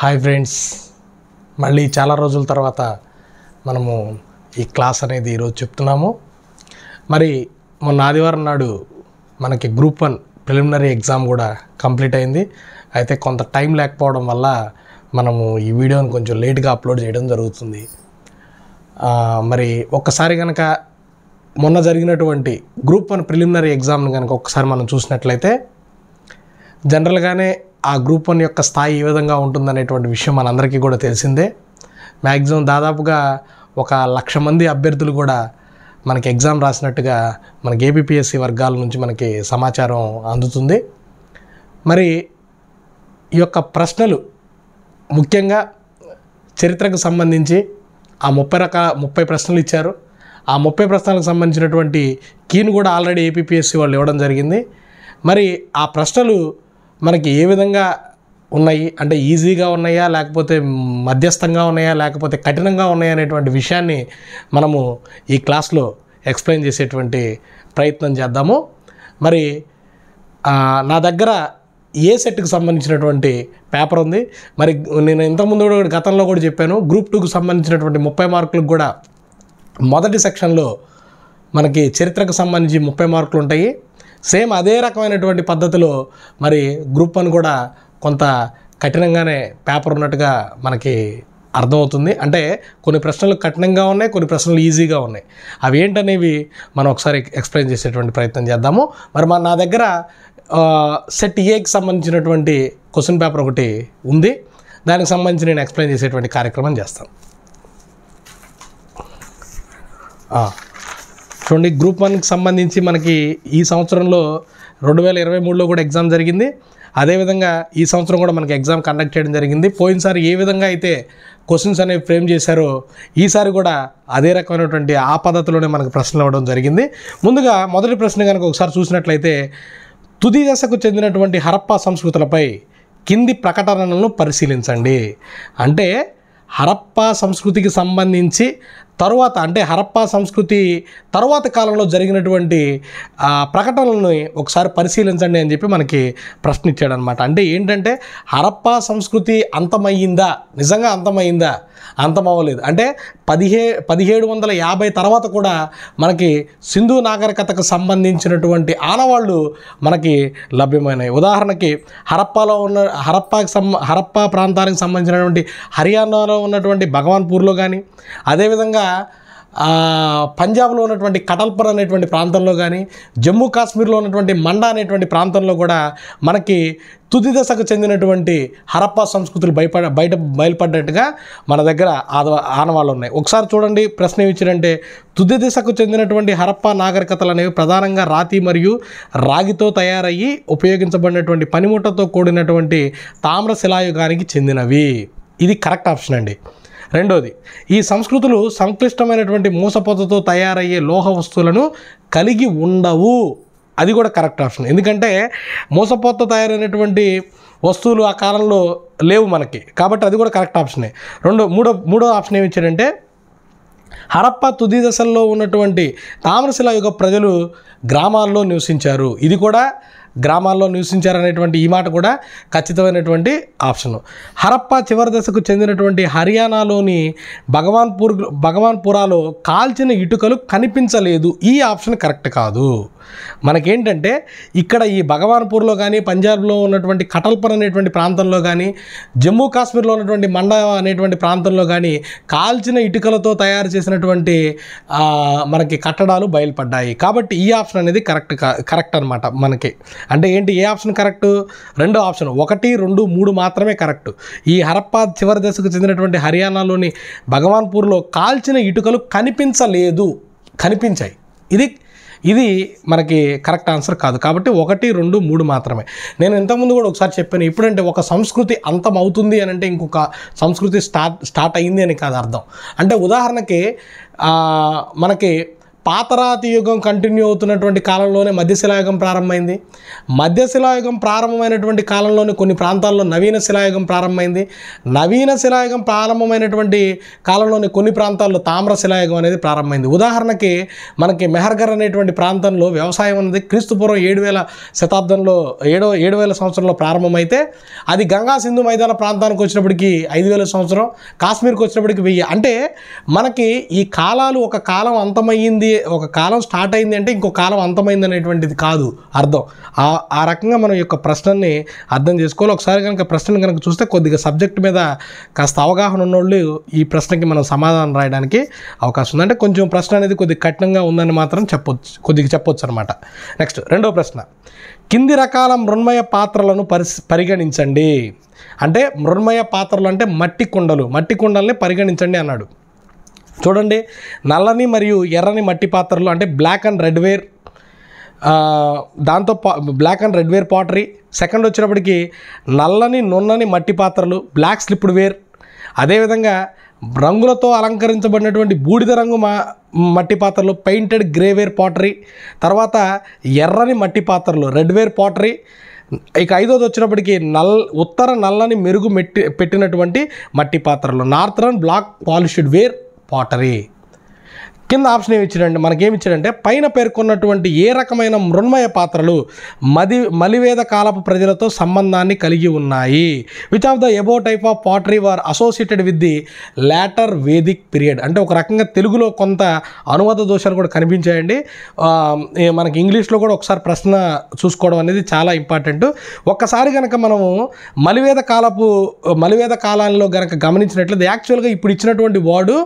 hi friends మళ్ళీ చాలా రోజుల తర్వాత మనము ఈ క్లాస్ అనేది ఈరోజు చెప్తున్నాము మరి మొన్న ఆదివారం నాడు మనకి గ్రూప్ వన్ ప్రిలిమినరీ ఎగ్జామ్ కూడా కంప్లీట్ అయింది అయితే కొంత టైం లేకపోవడం వల్ల మనము ఈ వీడియోని కొంచెం లేట్గా అప్లోడ్ చేయడం జరుగుతుంది మరి ఒక్కసారి కనుక మొన్న జరిగినటువంటి గ్రూప్ వన్ ప్రిలిమినరీ ఎగ్జామ్ని కనుక ఒకసారి మనం చూసినట్లయితే జనరల్గానే ఆ గ్రూప్ వన్ యొక్క స్థాయి ఏ విధంగా ఉంటుందనేటువంటి విషయం మనందరికీ కూడా తెలిసిందే మ్యాక్సిమం దాదాపుగా ఒక లక్ష మంది అభ్యర్థులు కూడా మనకి ఎగ్జామ్ రాసినట్టుగా మనకి ఏపీఎస్సి వర్గాల నుంచి మనకి సమాచారం అందుతుంది మరి ఈ యొక్క ప్రశ్నలు ముఖ్యంగా చరిత్రకు సంబంధించి ఆ ముప్పై రకాల ముప్పై ప్రశ్నలు ఇచ్చారు ఆ ముప్పై ప్రశ్నలకు సంబంధించినటువంటి కీను కూడా ఆల్రెడీ ఏపీఎస్సి వాళ్ళు ఇవ్వడం జరిగింది మరి ఆ ప్రశ్నలు మనకి ఏ విధంగా ఉన్నాయి అంటే ఈజీగా ఉన్నాయా లేకపోతే మధ్యస్థంగా ఉన్నాయా లేకపోతే కఠినంగా ఉన్నాయా అనేటువంటి విషయాన్ని మనము ఈ క్లాస్లో ఎక్స్ప్లెయిన్ చేసేటువంటి ప్రయత్నం చేద్దాము మరి నా దగ్గర ఏ సెట్కి సంబంధించినటువంటి పేపర్ ఉంది మరి నేను ఇంతకుముందు కూడా గతంలో కూడా చెప్పాను గ్రూప్ టూకు సంబంధించినటువంటి ముప్పై మార్కులకు కూడా మొదటి సెక్షన్లో మనకి చరిత్రకు సంబంధించి ముప్పై మార్కులు ఉంటాయి సేమ్ అదే రకమైనటువంటి పద్ధతిలో మరి గ్రూప్ వన్ కూడా కొంత కఠినంగానే పేపర్ ఉన్నట్టుగా మనకి అర్థమవుతుంది అంటే కొన్ని ప్రశ్నలు కఠినంగా ఉన్నాయి కొన్ని ప్రశ్నలు ఈజీగా ఉన్నాయి అవి ఏంటనేవి మనం ఒకసారి ఎక్స్ప్లెయిన్ చేసేటువంటి ప్రయత్నం చేద్దాము మరి మన నా దగ్గర సెట్ ఏకి సంబంధించినటువంటి క్వశ్చన్ పేపర్ ఒకటి ఉంది దానికి సంబంధించి నేను ఎక్స్ప్లెయిన్ చేసేటువంటి కార్యక్రమం చేస్తాను చూడండి గ్రూప్ వన్కి సంబంధించి మనకి ఈ సంవత్సరంలో రెండు వేల ఇరవై మూడులో కూడా ఎగ్జామ్ జరిగింది అదేవిధంగా ఈ సంవత్సరం కూడా మనకి ఎగ్జామ్ కండక్ట్ చేయడం జరిగింది పోయినసారి ఏ విధంగా అయితే క్వశ్చన్స్ అనేవి ఫ్రేమ్ చేశారో ఈసారి కూడా అదే రకమైనటువంటి ఆ పద్ధతిలోనే మనకు ప్రశ్నలు అవ్వడం జరిగింది ముందుగా మొదటి ప్రశ్న కనుక ఒకసారి చూసినట్లయితే తుది దశకు చెందినటువంటి హరప్పా సంస్కృతులపై కింది ప్రకటనలను పరిశీలించండి అంటే హరప్పా సంస్కృతికి సంబంధించి తరువాత అంటే హరప్పా సంస్కృతి తరువాత కాలంలో జరిగినటువంటి ప్రకటనలని ఒకసారి పరిశీలించండి అని చెప్పి మనకి అనమాట అంటే ఏంటంటే హరప్పా సంస్కృతి అంతమయ్యిందా నిజంగా అంతమైందా బాగోలేదు అంటే పదిహే పదిహేడు వందల యాభై తర్వాత కూడా మనకి సింధు నాగరికతకు సంబంధించినటువంటి ఆనవాళ్ళు మనకి లభ్యమైనవి ఉదాహరణకి హరప్పాలో ఉన్న హరప్పాకి సం హరప్పా ప్రాంతానికి సంబంధించినటువంటి హర్యానాలో ఉన్నటువంటి భగవాన్పూర్లో కానీ అదేవిధంగా పంజాబ్లో ఉన్నటువంటి కటల్పర్ అనేటువంటి ప్రాంతంలో కానీ జమ్మూ కాశ్మీర్లో ఉన్నటువంటి మండా అనేటువంటి ప్రాంతంలో కూడా మనకి తుది దశకు చెందినటువంటి హరప్పా సంస్కృతులు భయపడ బయట బయలుపడ్డట్టుగా మన దగ్గర ఆద ఆనవాళ్ళు ఉన్నాయి ఒకసారి చూడండి ప్రశ్న ఇచ్చినంటే తుది దశకు చెందినటువంటి హరప్పా నాగరికతలు అనేవి ప్రధానంగా రాతి మరియు రాగితో తయారయ్యి ఉపయోగించబడినటువంటి పనిముట్టతో కూడినటువంటి తామ్రశిలాయుగానికి చెందినవి ఇది కరెక్ట్ ఆప్షన్ అండి రెండోది ఈ సంస్కృతులు సంక్లిష్టమైనటువంటి మూసపోతతో తయారయ్యే లోహ వస్తువులను కలిగి ఉండవు అది కూడా కరెక్ట్ ఆప్షన్ ఎందుకంటే మూసపోత తయారైనటువంటి వస్తువులు ఆ కాలంలో లేవు మనకి కాబట్టి అది కూడా కరెక్ట్ ఆప్షనే రెండో మూడో మూడో ఆప్షన్ ఏమి ఇచ్చాడంటే హరప్ప తుది దశల్లో ఉన్నటువంటి తామరశిలా యొక్క ప్రజలు గ్రామాల్లో నివసించారు ఇది కూడా గ్రామాల్లో నివసించారనేటువంటి ఈ మాట కూడా ఖచ్చితమైనటువంటి ఆప్షన్ హరప్ప చివరి దశకు చెందినటువంటి హర్యానాలోని భగవాన్పూర్ భగవాన్పురాలో కాల్చిన ఇటుకలు కనిపించలేదు ఈ ఆప్షన్ కరెక్ట్ కాదు మనకేంటంటే ఇక్కడ ఈ భగవాన్పూర్లో కానీ పంజాబ్లో ఉన్నటువంటి కటల్పర్ అనేటువంటి ప్రాంతంలో కానీ జమ్మూ కాశ్మీర్లో ఉన్నటువంటి మండ అనేటువంటి ప్రాంతంలో కానీ కాల్చిన ఇటుకలతో తయారు చేసినటువంటి మనకి కట్టడాలు బయలుపడ్డాయి కాబట్టి ఈ ఆప్షన్ అనేది కరెక్ట్ కరెక్ట్ అనమాట మనకి అంటే ఏంటి ఏ ఆప్షన్ కరెక్ట్ రెండో ఆప్షన్ ఒకటి రెండు మూడు మాత్రమే కరెక్ట్ ఈ హరప్పా చివరి దశకు చెందినటువంటి హర్యానాలోని భగవాన్పూర్లో కాల్చిన ఇటుకలు కనిపించలేదు కనిపించాయి ఇది ఇది మనకి కరెక్ట్ ఆన్సర్ కాదు కాబట్టి ఒకటి రెండు మూడు మాత్రమే నేను ఇంతకుముందు కూడా ఒకసారి చెప్పాను ఇప్పుడంటే ఒక సంస్కృతి అంతం అవుతుంది అని అంటే ఇంకొక సంస్కృతి స్టార్ట్ స్టార్ట్ అయింది అని కాదు అర్థం అంటే ఉదాహరణకి మనకి పాతరాతి యుగం కంటిన్యూ అవుతున్నటువంటి కాలంలోనే మధ్యశిలాయుగం ప్రారంభమైంది మధ్యశిలాయుగం ప్రారంభమైనటువంటి కాలంలోనే కొన్ని ప్రాంతాల్లో నవీన శిలాయుగం ప్రారంభమైంది నవీన శిలాయుగం ప్రారంభమైనటువంటి కాలంలోనే కొన్ని ప్రాంతాల్లో తామ్ర శిలాయుగం అనేది ప్రారంభమైంది ఉదాహరణకి మనకి మెహర్గర్ అనేటువంటి ప్రాంతంలో వ్యవసాయం అనేది క్రీస్తుపూర్వం ఏడు వేల శతాబ్దంలో ఏడో ఏడు వేల సంవత్సరంలో ప్రారంభమైతే అది గంగా సింధు మైదాన ప్రాంతానికి వచ్చినప్పటికీ ఐదు వేల సంవత్సరం కాశ్మీర్కి వచ్చినప్పటికి వెయ్యి అంటే మనకి ఈ కాలాలు ఒక కాలం అంతమయ్యింది ఒక కాలం స్టార్ట్ అయింది అంటే ఇంకో కాలం అంతమైంది అనేటువంటిది కాదు అర్థం ఆ రకంగా మనం యొక్క ప్రశ్నని అర్థం చేసుకోవాలి ఒకసారి కనుక ప్రశ్నను కనుక చూస్తే కొద్దిగా సబ్జెక్ట్ మీద కాస్త అవగాహన ఉన్నోళ్ళు ఈ ప్రశ్నకి మనం సమాధానం రాయడానికి అవకాశం ఉంది అంటే కొంచెం ప్రశ్న అనేది కొద్దిగా కఠినంగా ఉందని మాత్రం చెప్పొచ్చు కొద్దిగా చెప్పొచ్చు అనమాట నెక్స్ట్ రెండో ప్రశ్న కింది రకాల మృణ్మయ పాత్రలను పరిగణించండి అంటే మృణ్మయ పాత్రలు అంటే మట్టి కుండలు మట్టి కుండల్ని పరిగణించండి అన్నాడు చూడండి నల్లని మరియు ఎర్రని మట్టి పాత్రలు అంటే బ్లాక్ అండ్ రెడ్ వేర్ దాంతో black and red ware pottery second వచ్చినప్పటికి నల్లని నున్నని మట్టి పాత్రలు బ్లాక్ స్లిప్డ్ వేర్ అదేవిధంగా రంగులతో అలంకరించబడినటువంటి బూడిద రంగు మా మట్టి పాత్రలు పెయింటెడ్ గ్రేవేర్ పాటరీ తర్వాత ఎర్రని మట్టి పాత్రలు రెడ్వేర్ పాటరీ ఇక ఐదోది వచ్చినప్పటికి నల్ ఉత్తర నల్లని మెరుగు మెట్టి పెట్టినటువంటి మట్టి పాత్రలు northern black polished ware pottery కింద ఆప్షన్ ఏమి ఇచ్చాడంటే మనకేమి ఇచ్చాడంటే పైన పేర్కొన్నటువంటి ఏ రకమైన మృణ్మయ పాత్రలు మది మలివేద కాలపు ప్రజలతో సంబంధాన్ని కలిగి ఉన్నాయి which of the above type of pottery ware associated with the later Vedic period అంటే ఒక రకంగా తెలుగులో కొంత అనువాద దోషాలు కూడా కనిపించాయండి మనకి ఇంగ్లీష్లో కూడా ఒకసారి ప్రశ్న చూసుకోవడం అనేది చాలా ఇంపార్టెంట్ ఒక్కసారి కనుక మనము మలివేద కాలపు మలివేద కాలంలో కనుక గమనించినట్లయితే యాక్చువల్గా ఇప్పుడు ఇచ్చినటువంటి వార్డు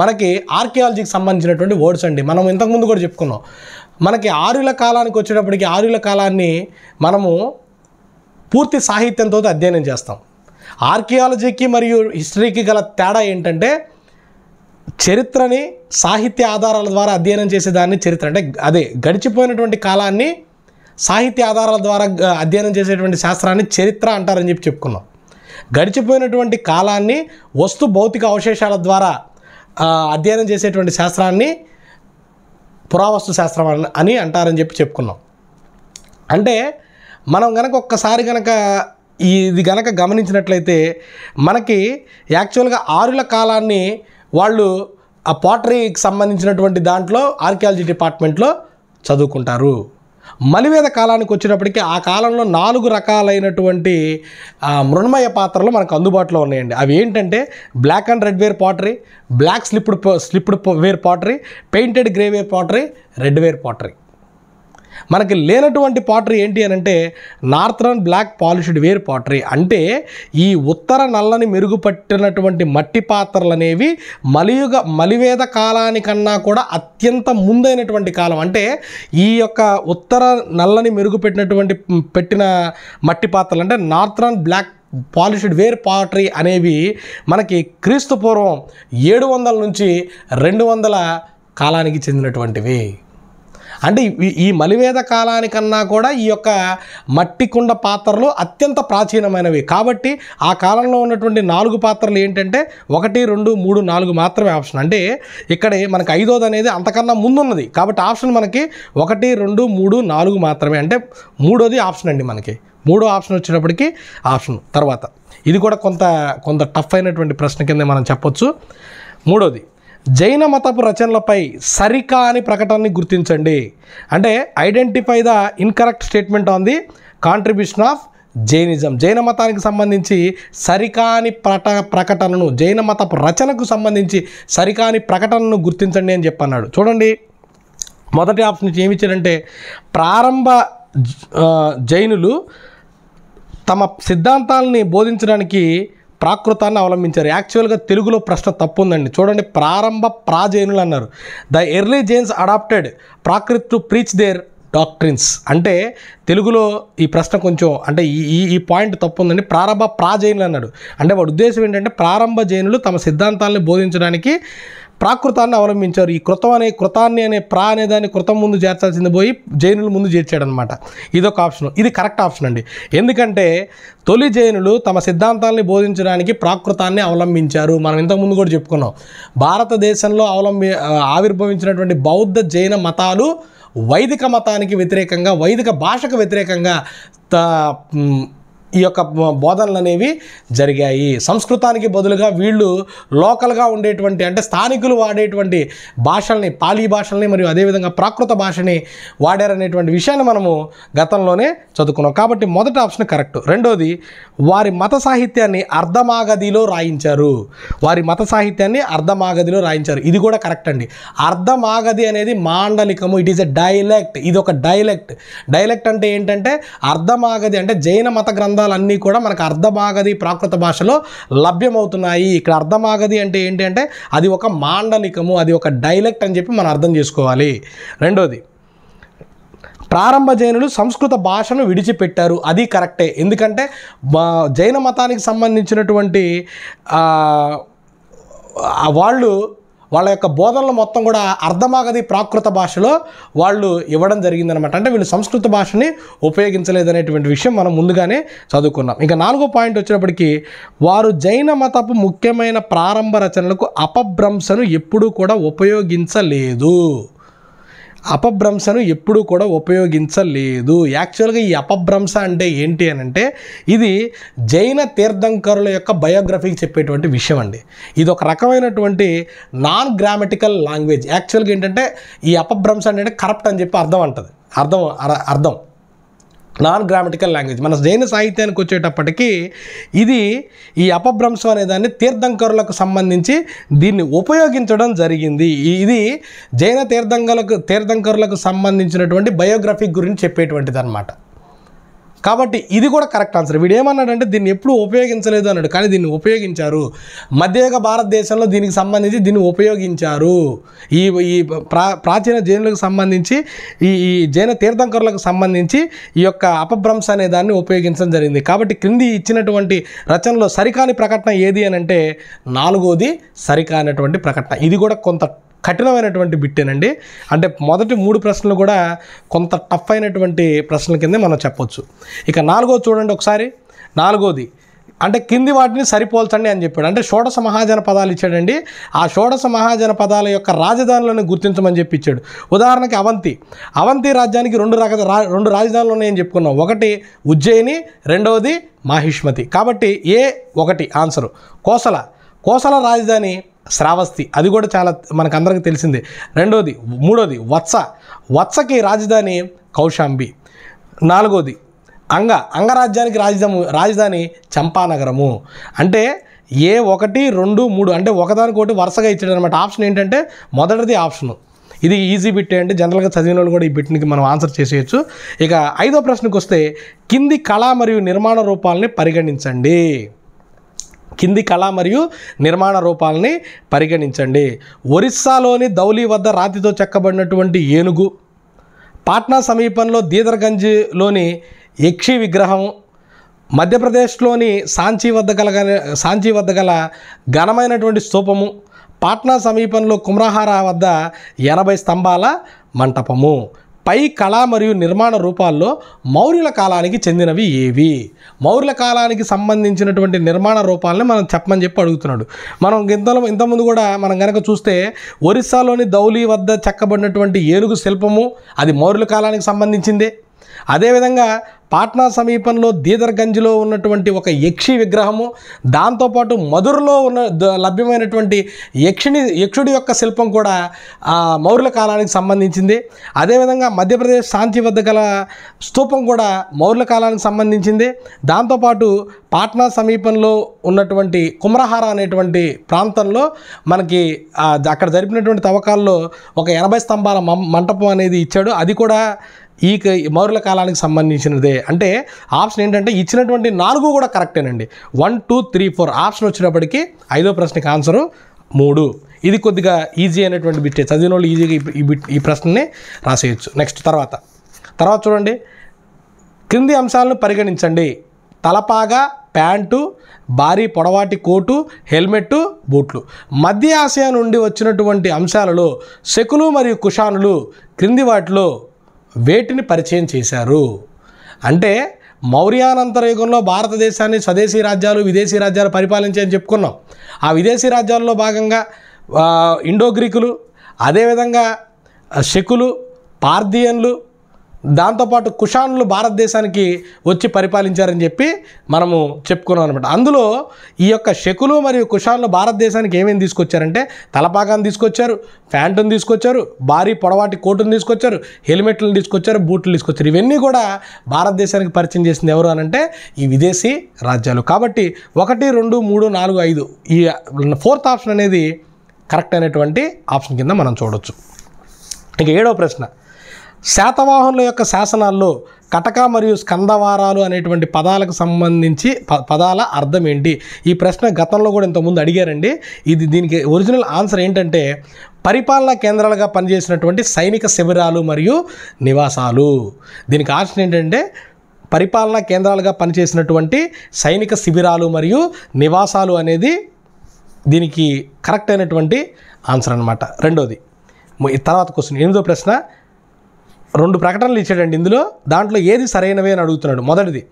మనకి ఆర్కియాలజీకి సంబంధించినటువంటి వర్డ్స్ అండి మనం ఇంతకుముందు కూడా చెప్పుకున్నాం మనకి ఆరుల కాలానికి వచ్చేటప్పటికి ఆరుల కాలాన్ని మనము పూర్తి సాహిత్యంతో అధ్యయనం చేస్తాం ఆర్కియాలజీకి మరియు హిస్టరీకి గల తేడా ఏంటంటే చరిత్రని సాహిత్య ఆధారాల ద్వారా అధ్యయనం చేసేదాన్ని చరిత్ర అంటే అదే గడిచిపోయినటువంటి కాలాన్ని సాహిత్య ఆధారాల ద్వారా అధ్యయనం చేసేటువంటి శాస్త్రాన్ని చరిత్ర అంటారని చెప్పి చెప్పుకున్నాం గడిచిపోయినటువంటి కాలాన్ని వస్తు భౌతిక అవశేషాల ద్వారా అధ్యయనం చేసేటువంటి శాస్త్రాన్ని పురావస్తు శాస్త్రం అని అంటారని చెప్పి చెప్పుకున్నాం అంటే మనం కనుక ఒక్కసారి కనుక ఇది కనుక గమనించినట్లయితే మనకి యాక్చువల్గా ఆరుల కాలాన్ని వాళ్ళు ఆ పాటరీకి సంబంధించినటువంటి దాంట్లో ఆర్కియాలజీ డిపార్ట్మెంట్లో చదువుకుంటారు మలివేద కాలానికి వచ్చినప్పటికీ ఆ కాలంలో నాలుగు రకాలైనటువంటి మృణమయ పాత్రలు మనకు అందుబాటులో ఉన్నాయండి అవి ఏంటంటే black and red ware pottery black slipped slipped ware pottery painted grey ware pottery red ware pottery మనకి లేనటువంటి పాటరీ ఏంటి అని అంటే northern black polished ware pottery అంటే ఈ ఉత్తర నల్లని మెరుగుపట్టినటువంటి మట్టి పాత్రలు అనేవి మలియుగ మలివేద కాలానికన్నా కూడా అత్యంత ముందైనటువంటి కాలం అంటే ఈ యొక్క ఉత్తర నల్లని మెరుగుపెట్టినటువంటి పెట్టిన మట్టి పాత్రలు అంటే northern black polished ware pottery అనేవి మనకి క్రీస్తు పూర్వం ఏడు వందల నుంచి రెండు వందల కాలానికి చెందినటువంటివి అంటే ఈ మలివేద కాలానికన్నా కూడా ఈ యొక్క మట్టి కుండ పాత్రలు అత్యంత ప్రాచీనమైనవి కాబట్టి ఆ కాలంలో ఉన్నటువంటి నాలుగు పాత్రలు ఏంటంటే ఒకటి రెండు మూడు నాలుగు మాత్రమే ఆప్షన్ అంటే ఇక్కడ మనకి ఐదోది అనేది అంతకన్నా ముందున్నది కాబట్టి ఆప్షన్ మనకి ఒకటి రెండు మూడు నాలుగు మాత్రమే అంటే మూడోది ఆప్షన్ అండి మనకి మూడో ఆప్షన్ వచ్చినప్పటికీ ఆప్షన్ తర్వాత ఇది కూడా కొంత కొంత టఫ్ అయినటువంటి ప్రశ్న కింద మనం చెప్పొచ్చు మూడోది జైన మతపు రచనలపై సరికాని ప్రకటనని గుర్తించండి అంటే identify the incorrect statement on the contribution of Jainism జైన మతానికి సంబంధించి సరికాని ప్రట ప్రకటనను జైన మతపు రచనకు సంబంధించి సరికాని ప్రకటనను గుర్తించండి అని చెప్పన్నాడు చూడండి మొదటి ఆప్షన్ నుంచి ఏమి ఇచ్చారంటే ప్రారంభ జైనులు తమ సిద్ధాంతాలని బోధించడానికి ప్రాకృతాన్ని అవలంబించారు యాక్చువల్గా తెలుగులో ప్రశ్న తప్పు ఉందండి చూడండి ప్రారంభ ప్రాజైనులు అన్నారు the early Jains adopted Prakrit to preach their doctrines అంటే తెలుగులో ఈ ప్రశ్న కొంచెం అంటే ఈ ఈ పాయింట్ తప్పు ఉందండి ప్రారంభ ప్రాజైనులు అన్నాడు అంటే వాడు ఉద్దేశం ఏంటంటే ప్రారంభ జైనులు తమ సిద్ధాంతాలను బోధించడానికి ప్రాకృతాన్ని అవలంబించారు ఈ కృతం అనే కృతాన్ని అనే ప్రా అనే దాన్ని కృతం ముందు చేర్చాల్సింది పోయి జైనులు ముందు చేర్చాడనమాట ఇదొక ఆప్షన్ ఇది కరెక్ట్ ఆప్షన్ అండి ఎందుకంటే తొలి జైనులు తమ సిద్ధాంతాన్ని బోధించడానికి ప్రాకృతాన్ని అవలంబించారు మనం ఇంతకుముందు కూడా చెప్పుకున్నాం భారతదేశంలో అవలంబి ఆవిర్భవించినటువంటి బౌద్ధ జైన మతాలు వైదిక మతానికి వ్యతిరేకంగా వైదిక భాషకు వ్యతిరేకంగా త ఈ యొక్క బోధనలు అనేవి జరిగాయి సంస్కృతానికి బదులుగా వీళ్ళు లోకల్గా ఉండేటువంటి అంటే స్థానికులు వాడేటువంటి భాషల్ని పాలీ భాషల్ని మరియు అదేవిధంగా ప్రాకృత భాషని వాడారనేటువంటి విషయాన్ని మనము గతంలోనే చదువుకున్నాం కాబట్టి మొదట ఆప్షన్ కరెక్ట్ రెండోది వారి మత సాహిత్యాన్ని అర్ధమాగదిలో రాయించారు వారి మత సాహిత్యాన్ని అర్ధమాగదిలో రాయించారు ఇది కూడా కరెక్ట్ అండి అర్ధమాగది అనేది మాండలికము ఇట్ ఈస్ ఎ డైలెక్ట్ ఇది ఒక డైలెక్ట్ డైలెక్ట్ అంటే ఏంటంటే అర్ధమాగది అంటే జైన మత గ్రంథం సంబంధాలన్నీ కూడా మనకు అర్ధమాగది ప్రాకృత భాషలో లభ్యమవుతున్నాయి ఇక్కడ అర్ధమాగది అంటే ఏంటి అంటే అది ఒక మాండలికము అది ఒక డైలెక్ట్ అని చెప్పి మనం అర్థం చేసుకోవాలి రెండోది ప్రారంభ జైనులు సంస్కృత భాషను విడిచిపెట్టారు అది కరెక్టే ఎందుకంటే జైన మతానికి సంబంధించినటువంటి వాళ్ళు వాళ్ళ యొక్క బోధనలు మొత్తం కూడా అర్థమాగది ప్రాకృత భాషలో వాళ్ళు ఇవ్వడం జరిగిందనమాట అంటే వీళ్ళు సంస్కృత భాషని ఉపయోగించలేదనేటువంటి విషయం మనం ముందుగానే చదువుకున్నాం ఇంకా నాలుగో పాయింట్ వచ్చినప్పటికీ వారు జైన మతపు ముఖ్యమైన ప్రారంభ రచనలకు అపభ్రంశను ఎప్పుడూ కూడా ఉపయోగించలేదు అపభ్రంశను ఎప్పుడూ కూడా ఉపయోగించలేదు యాక్చువల్గా ఈ అపభ్రంశ అంటే ఏంటి అని అంటే ఇది జైన తీర్థంకరుల యొక్క బయోగ్రఫీకి చెప్పేటువంటి విషయం అండి ఇది ఒక రకమైనటువంటి నాన్ గ్రామటికల్ లాంగ్వేజ్ యాక్చువల్గా ఏంటంటే ఈ అపభ్రంశ అంటే కరప్ట్ అని చెప్పి అర్థం అంటుంది అర్థం అర్థం నాన్ గ్రామటికల్ లాంగ్వేజ్ మన జైన సాహిత్యానికి వచ్చేటప్పటికీ ఇది ఈ అపభ్రంశం అనే దాన్ని తీర్థంకరులకు సంబంధించి దీన్ని ఉపయోగించడం జరిగింది ఇది జైన తీర్థంకలకు తీర్థంకరులకు సంబంధించినటువంటి బయోగ్రఫీ గురించి చెప్పేటువంటిది అనమాట కాబట్టి ఇది కూడా కరెక్ట్ ఆన్సర్ వీడు ఏమన్నాడంటే దీన్ని ఎప్పుడు ఉపయోగించలేదు అన్నాడు కానీ దీన్ని ఉపయోగించారు మధ్యయుగ భారతదేశంలో దీనికి సంబంధించి దీన్ని ఉపయోగించారు ఈ ఈ ప్రా ప్రాచీన జైనులకు సంబంధించి ఈ ఈ జైన తీర్థంకరులకు సంబంధించి ఈ యొక్క అపభ్రంశ అనే దాన్ని ఉపయోగించడం జరిగింది కాబట్టి క్రింది ఇచ్చినటువంటి రచనలో సరికాని ప్రకటన ఏది అని అంటే నాలుగోది సరికానటువంటి ప్రకటన ఇది కూడా కొంత కఠినమైనటువంటి బిట్టేనండి అంటే మొదటి మూడు ప్రశ్నలు కూడా కొంత టఫ్ అయినటువంటి ప్రశ్నల కింద మనం చెప్పొచ్చు ఇక నాలుగోది చూడండి ఒకసారి నాలుగోది అంటే కింది వాటిని సరిపోల్చండి అని చెప్పాడు అంటే షోడశ మహాజన పదాలు ఇచ్చాడండి ఆ షోడశ మహాజన పదాల యొక్క రాజధానులను గుర్తించమని చెప్పి ఇచ్చాడు ఉదాహరణకి అవంతి అవంతి రాజ్యానికి రెండు రక రెండు రాజధానులు ఉన్నాయని చెప్పుకున్నాం ఒకటి ఉజ్జయిని రెండవది మాహిష్మతి కాబట్టి ఏ ఒకటి ఆన్సరు కోసల కోసల రాజధాని శ్రావస్తి అది కూడా చాలా మనకు అందరికీ తెలిసిందే రెండోది మూడోది వత్స వత్సకి రాజధాని కౌశాంబి నాలుగోది అంగ అంగరాజ్యానికి రాజధాని రాజధాని చంపానగరము అంటే ఏ ఒకటి రెండు మూడు అంటే ఒకదానికొకటి వరుసగా ఇచ్చాడు అనమాట ఆప్షన్ ఏంటంటే మొదటిది ఆప్షను ఇది ఈజీ బిట్ అంటే జనరల్గా చదివిన వాళ్ళు కూడా ఈ బిట్నికి మనం ఆన్సర్ చేసేయచ్చు ఇక ఐదో ప్రశ్నకు వస్తే కింది కళ మరియు నిర్మాణ రూపాలని పరిగణించండి కింది కళ మరియు నిర్మాణ రూపాలని పరిగణించండి ఒరిస్సాలోని దౌలీ వద్ద రాతితో చెక్కబడినటువంటి ఏనుగు పాట్నా సమీపంలో దీదర్గంజ్లోని యక్షి విగ్రహం మధ్యప్రదేశ్లోని సాంచీ వద్ద గల సాంచీ వద్ద గల ఘనమైనటువంటి స్థూపము పాట్నా సమీపంలో కుమ్రహారా వద్ద ఎనభై స్తంభాల మంటపము పై కళ మరియు నిర్మాణ రూపాల్లో మౌర్యుల కాలానికి చెందినవి ఏవి మౌర్యుల కాలానికి సంబంధించినటువంటి నిర్మాణ రూపాలని మనం చెప్పమని చెప్పి అడుగుతున్నాడు మనం ఇంతలో ఇంతకుముందు కూడా మనం కనుక చూస్తే ఒరిస్సాలోని దౌలీ వద్ద చెక్కబడినటువంటి ఏనుగు శిల్పము అది మౌర్యుల కాలానికి సంబంధించిందే అదేవిధంగా పాట్నా సమీపంలో దీదర్గంజ్లో ఉన్నటువంటి ఒక యక్షి విగ్రహము దాంతోపాటు మధురలో ఉన్న లభ్యమైనటువంటి యక్షిని యక్షుడి యొక్క శిల్పం కూడా మౌర్యుల కాలానికి సంబంధించింది అదేవిధంగా మధ్యప్రదేశ్ శాంతి వద్ద గల స్థూపం కూడా మౌర్యుల కాలానికి సంబంధించింది దాంతోపాటు పాట్నా సమీపంలో ఉన్నటువంటి కుమ్రహార అనేటువంటి ప్రాంతంలో మనకి అక్కడ జరిపినటువంటి తవ్వకాల్లో ఒక ఎనభై స్తంభాల మంటపం అనేది ఇచ్చాడు అది కూడా ఈ మౌర్యుల కాలానికి సంబంధించినదే అంటే ఆప్షన్ ఏంటంటే ఇచ్చినటువంటి నాలుగు కూడా కరెక్టేనండి one two three four option వచ్చినప్పటికీ ఐదో ప్రశ్నకి ఆన్సరు మూడు ఇది కొద్దిగా ఈజీ అయినటువంటి బిట్టే చదివిన వాళ్ళు ఈజీగా ఈ బిట్ ఈ ప్రశ్నని రాసేయచ్చు నెక్స్ట్ తర్వాత తర్వాత చూడండి క్రింది అంశాలను పరిగణించండి తలపాగా ప్యాంటు భారీ పొడవాటి కోటు హెల్మెట్ బూట్లు మధ్య ఆసియా నుండి వచ్చినటువంటి అంశాలలో శకులు మరియు కుషానులు క్రింది వాటిలో వేటిని పరిచయం చేశారు అంటే మౌర్యానంతర యుగంలో భారతదేశాన్ని స్వదేశీ రాజ్యాలు విదేశీ రాజ్యాలు పరిపాలించాయని చెప్పుకున్నాం ఆ విదేశీ రాజ్యాల్లో భాగంగా ఇండో గ్రీకులు అదేవిధంగా శకులు పార్థియన్లు దాంతోపాటు కుషాన్లు భారతదేశానికి వచ్చి పరిపాలించారని చెప్పి మనము చెప్పుకున్నాం అనమాట అందులో ఈ యొక్క శకులు మరియు కుషాన్లు భారతదేశానికి ఏమేమి తీసుకొచ్చారంటే తలపాకాన్ని తీసుకొచ్చారు ప్యాంటును తీసుకొచ్చారు భారీ పొడవాటి కోటును తీసుకొచ్చారు హెల్మెట్లను తీసుకొచ్చారు బూట్లు తీసుకొచ్చారు ఇవన్నీ కూడా భారతదేశానికి పరిచయం చేసింది ఎవరు అనంటే ఈ విదేశీ రాజ్యాలు కాబట్టి ఒకటి రెండు మూడు నాలుగు ఐదు ఈ ఫోర్త్ ఆప్షన్ అనేది కరెక్ట్ అయినటువంటి ఆప్షన్ కింద మనం చూడవచ్చు ఇంకా ఏడవ ప్రశ్న శాతవాహనుల యొక్క శాసనాల్లో కటక మరియు స్కందవారాలు అనేటువంటి పదాలకు సంబంధించి పదాల అర్థం ఏంటి ఈ ప్రశ్న గతంలో కూడా ఇంతకుముందు అడిగారండి ఇది దీనికి ఒరిజినల్ ఆన్సర్ ఏంటంటే పరిపాలనా కేంద్రాలుగా పనిచేసినటువంటి సైనిక శిబిరాలు మరియు నివాసాలు దీనికి ఆన్సర్ ఏంటంటే పరిపాలనా కేంద్రాలుగా పనిచేసినటువంటి సైనిక శిబిరాలు మరియు నివాసాలు అనేది దీనికి కరెక్ట్ అయినటువంటి ఆన్సర్ అనమాట రెండోది తర్వాత క్వశ్చన్ ఎనిమిదో ప్రశ్న రెండు ప్రకటనలు ఇచ్చాడండి ఇందులో దాంట్లో ఏది సరైనవే అని అడుగుతున్నాడు మొదటిది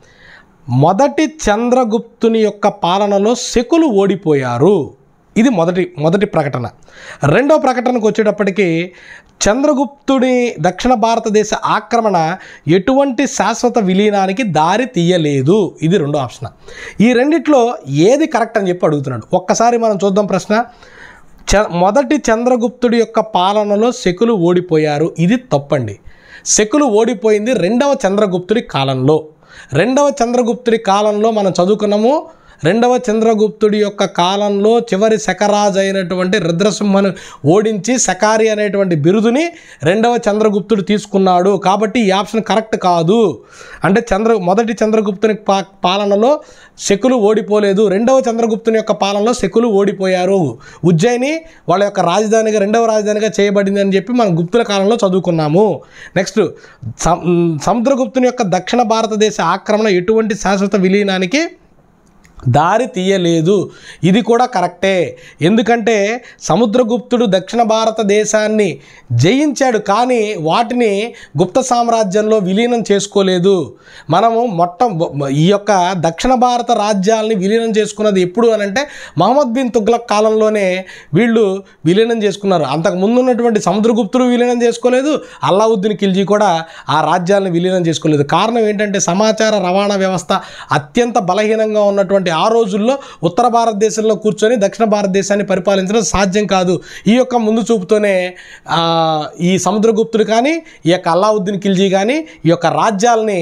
మొదటి చంద్రగుప్తుని యొక్క పాలనలో శకులు ఓడిపోయారు ఇది మొదటి మొదటి ప్రకటన రెండో ప్రకటనకు వచ్చేటప్పటికి చంద్రగుప్తుడి దక్షిణ భారతదేశ ఆక్రమణ ఎటువంటి శాశ్వత విలీనానికి దారి తీయలేదు ఇది రెండో ఆప్షన్ ఈ రెండిట్లో ఏది కరెక్ట్ అని చెప్పి అడుగుతున్నాడు ఒక్కసారి మనం చూద్దాం ప్రశ్న చ మొదటి చంద్రగుప్తుడి యొక్క పాలనలో శకులు ఓడిపోయారు ఇది తప్పండి శకులు ఓడిపోయింది రెండవ చంద్రగుప్తుడి కాలంలో రెండవ చంద్రగుప్తుడి కాలంలో మనం చదువుకున్నాము రెండవ చంద్రగుప్తుడి యొక్క కాలంలో చివరి శకరాజు అయినటువంటి రుద్రసింహను ఓడించి శకారి అనేటువంటి బిరుదుని రెండవ చంద్రగుప్తుడు తీసుకున్నాడు కాబట్టి ఈ ఆప్షన్ కరెక్ట్ కాదు అంటే చంద్ర మొదటి చంద్రగుప్తుని పా పాలనలో శకులు ఓడిపోలేదు రెండవ చంద్రగుప్తుని యొక్క పాలనలో శకులు ఓడిపోయారు ఉజ్జయిని వాళ్ళ యొక్క రాజధానిగా రెండవ రాజధానిగా చేయబడింది అని చెప్పి మనం గుప్తుల కాలంలో చదువుకున్నాము నెక్స్ట్ సముద్రగుప్తుని యొక్క దక్షిణ భారతదేశ ఆక్రమణ ఎటువంటి శాశ్వత విలీనానికి దారి తీయలేదు ఇది కూడా కరెక్టే ఎందుకంటే సముద్రగుప్తుడు దక్షిణ భారతదేశాన్ని జయించాడు కానీ వాటిని గుప్త సామ్రాజ్యంలో విలీనం చేసుకోలేదు మనము మొట్ట ఈ యొక్క దక్షిణ భారత రాజ్యాలని విలీనం చేసుకున్నది ఎప్పుడు అని అంటే మహమ్మద్ బిన్ తుగ్లక్ కాలంలోనే వీళ్ళు విలీనం చేసుకున్నారు అంతకు ముందు ఉన్నటువంటి సముద్రగుప్తుడు విలీనం చేసుకోలేదు అల్లావుద్దీన్ ఖిల్జీ కూడా ఆ రాజ్యాలను విలీనం చేసుకోలేదు కారణం ఏంటంటే సమాచార రవాణా వ్యవస్థ అత్యంత బలహీనంగా ఉన్నటువంటి ఉన్నటువంటి ఆ రోజుల్లో ఉత్తర భారతదేశంలో కూర్చొని దక్షిణ భారతదేశాన్ని పరిపాలించడం సాధ్యం కాదు ఈ యొక్క ముందు చూపుతోనే ఈ సముద్రగుప్తుడు కానీ ఈ యొక్క అల్లావుద్దీన్ ఖిల్జీ కానీ ఈ యొక్క రాజ్యాలని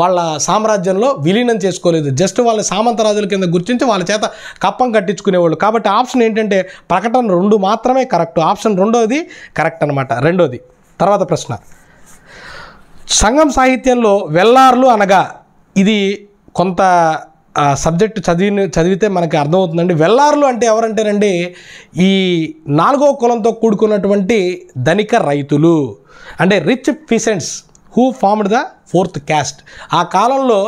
వాళ్ళ సామ్రాజ్యంలో విలీనం చేసుకోలేదు జస్ట్ వాళ్ళ సామంతరాజుల కింద గుర్తించి వాళ్ళ చేత కప్పం కట్టించుకునేవాళ్ళు కాబట్టి ఆప్షన్ ఏంటంటే ప్రకటన రెండు మాత్రమే కరెక్ట్ ఆప్షన్ రెండోది కరెక్ట్ అనమాట రెండోది తర్వాత ప్రశ్న సంఘం సాహిత్యంలో వెల్లార్లు అనగా ఇది కొంత ఆ సబ్జెక్టు చదివి చదివితే మనకి అర్థమవుతుందండి వెల్లార్లు అంటే ఎవరంటేనండి ఈ నాలుగో కులంతో కూడుకున్నటువంటి ధనిక రైతులు అంటే rich peasants who formed the fourth caste ఆ కాలంలో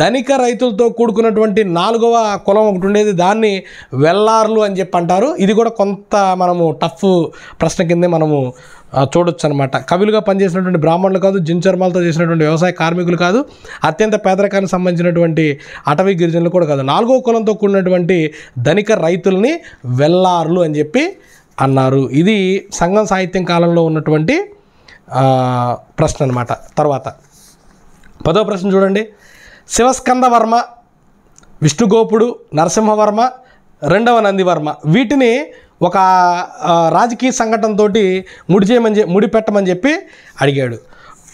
ధనిక రైతులతో కూడుకున్నటువంటి నాలుగవ కులం ఒకటి ఉండేది దాన్ని వెల్లార్లు అని చెప్పి అంటారు ఇది కూడా కొంత మనము టఫ్ ప్రశ్న కిందే మనము చూడొచ్చు అనమాట కవిలుగా పనిచేసినటువంటి బ్రాహ్మణులు కాదు జించర్మాలతో చేసినటువంటి వ్యవసాయ కార్మికులు కాదు అత్యంత పేదరికానికి సంబంధించినటువంటి అటవీ గిరిజనులు కూడా కాదు నాలుగో కులంతో కూడినటువంటి ధనిక రైతులని వెల్లార్లు అని చెప్పి అన్నారు ఇది సంఘం సాహిత్యం కాలంలో ఉన్నటువంటి ప్రశ్న అనమాట తర్వాత పదో ప్రశ్న చూడండి శివస్కందవర్మ విష్ణుగోపుడు నరసింహవర్మ రెండవ నందివర్మ వీటిని ఒక రాజకీయ సంఘటనతో ముడి ముడిపెట్టమని చెప్పి అడిగాడు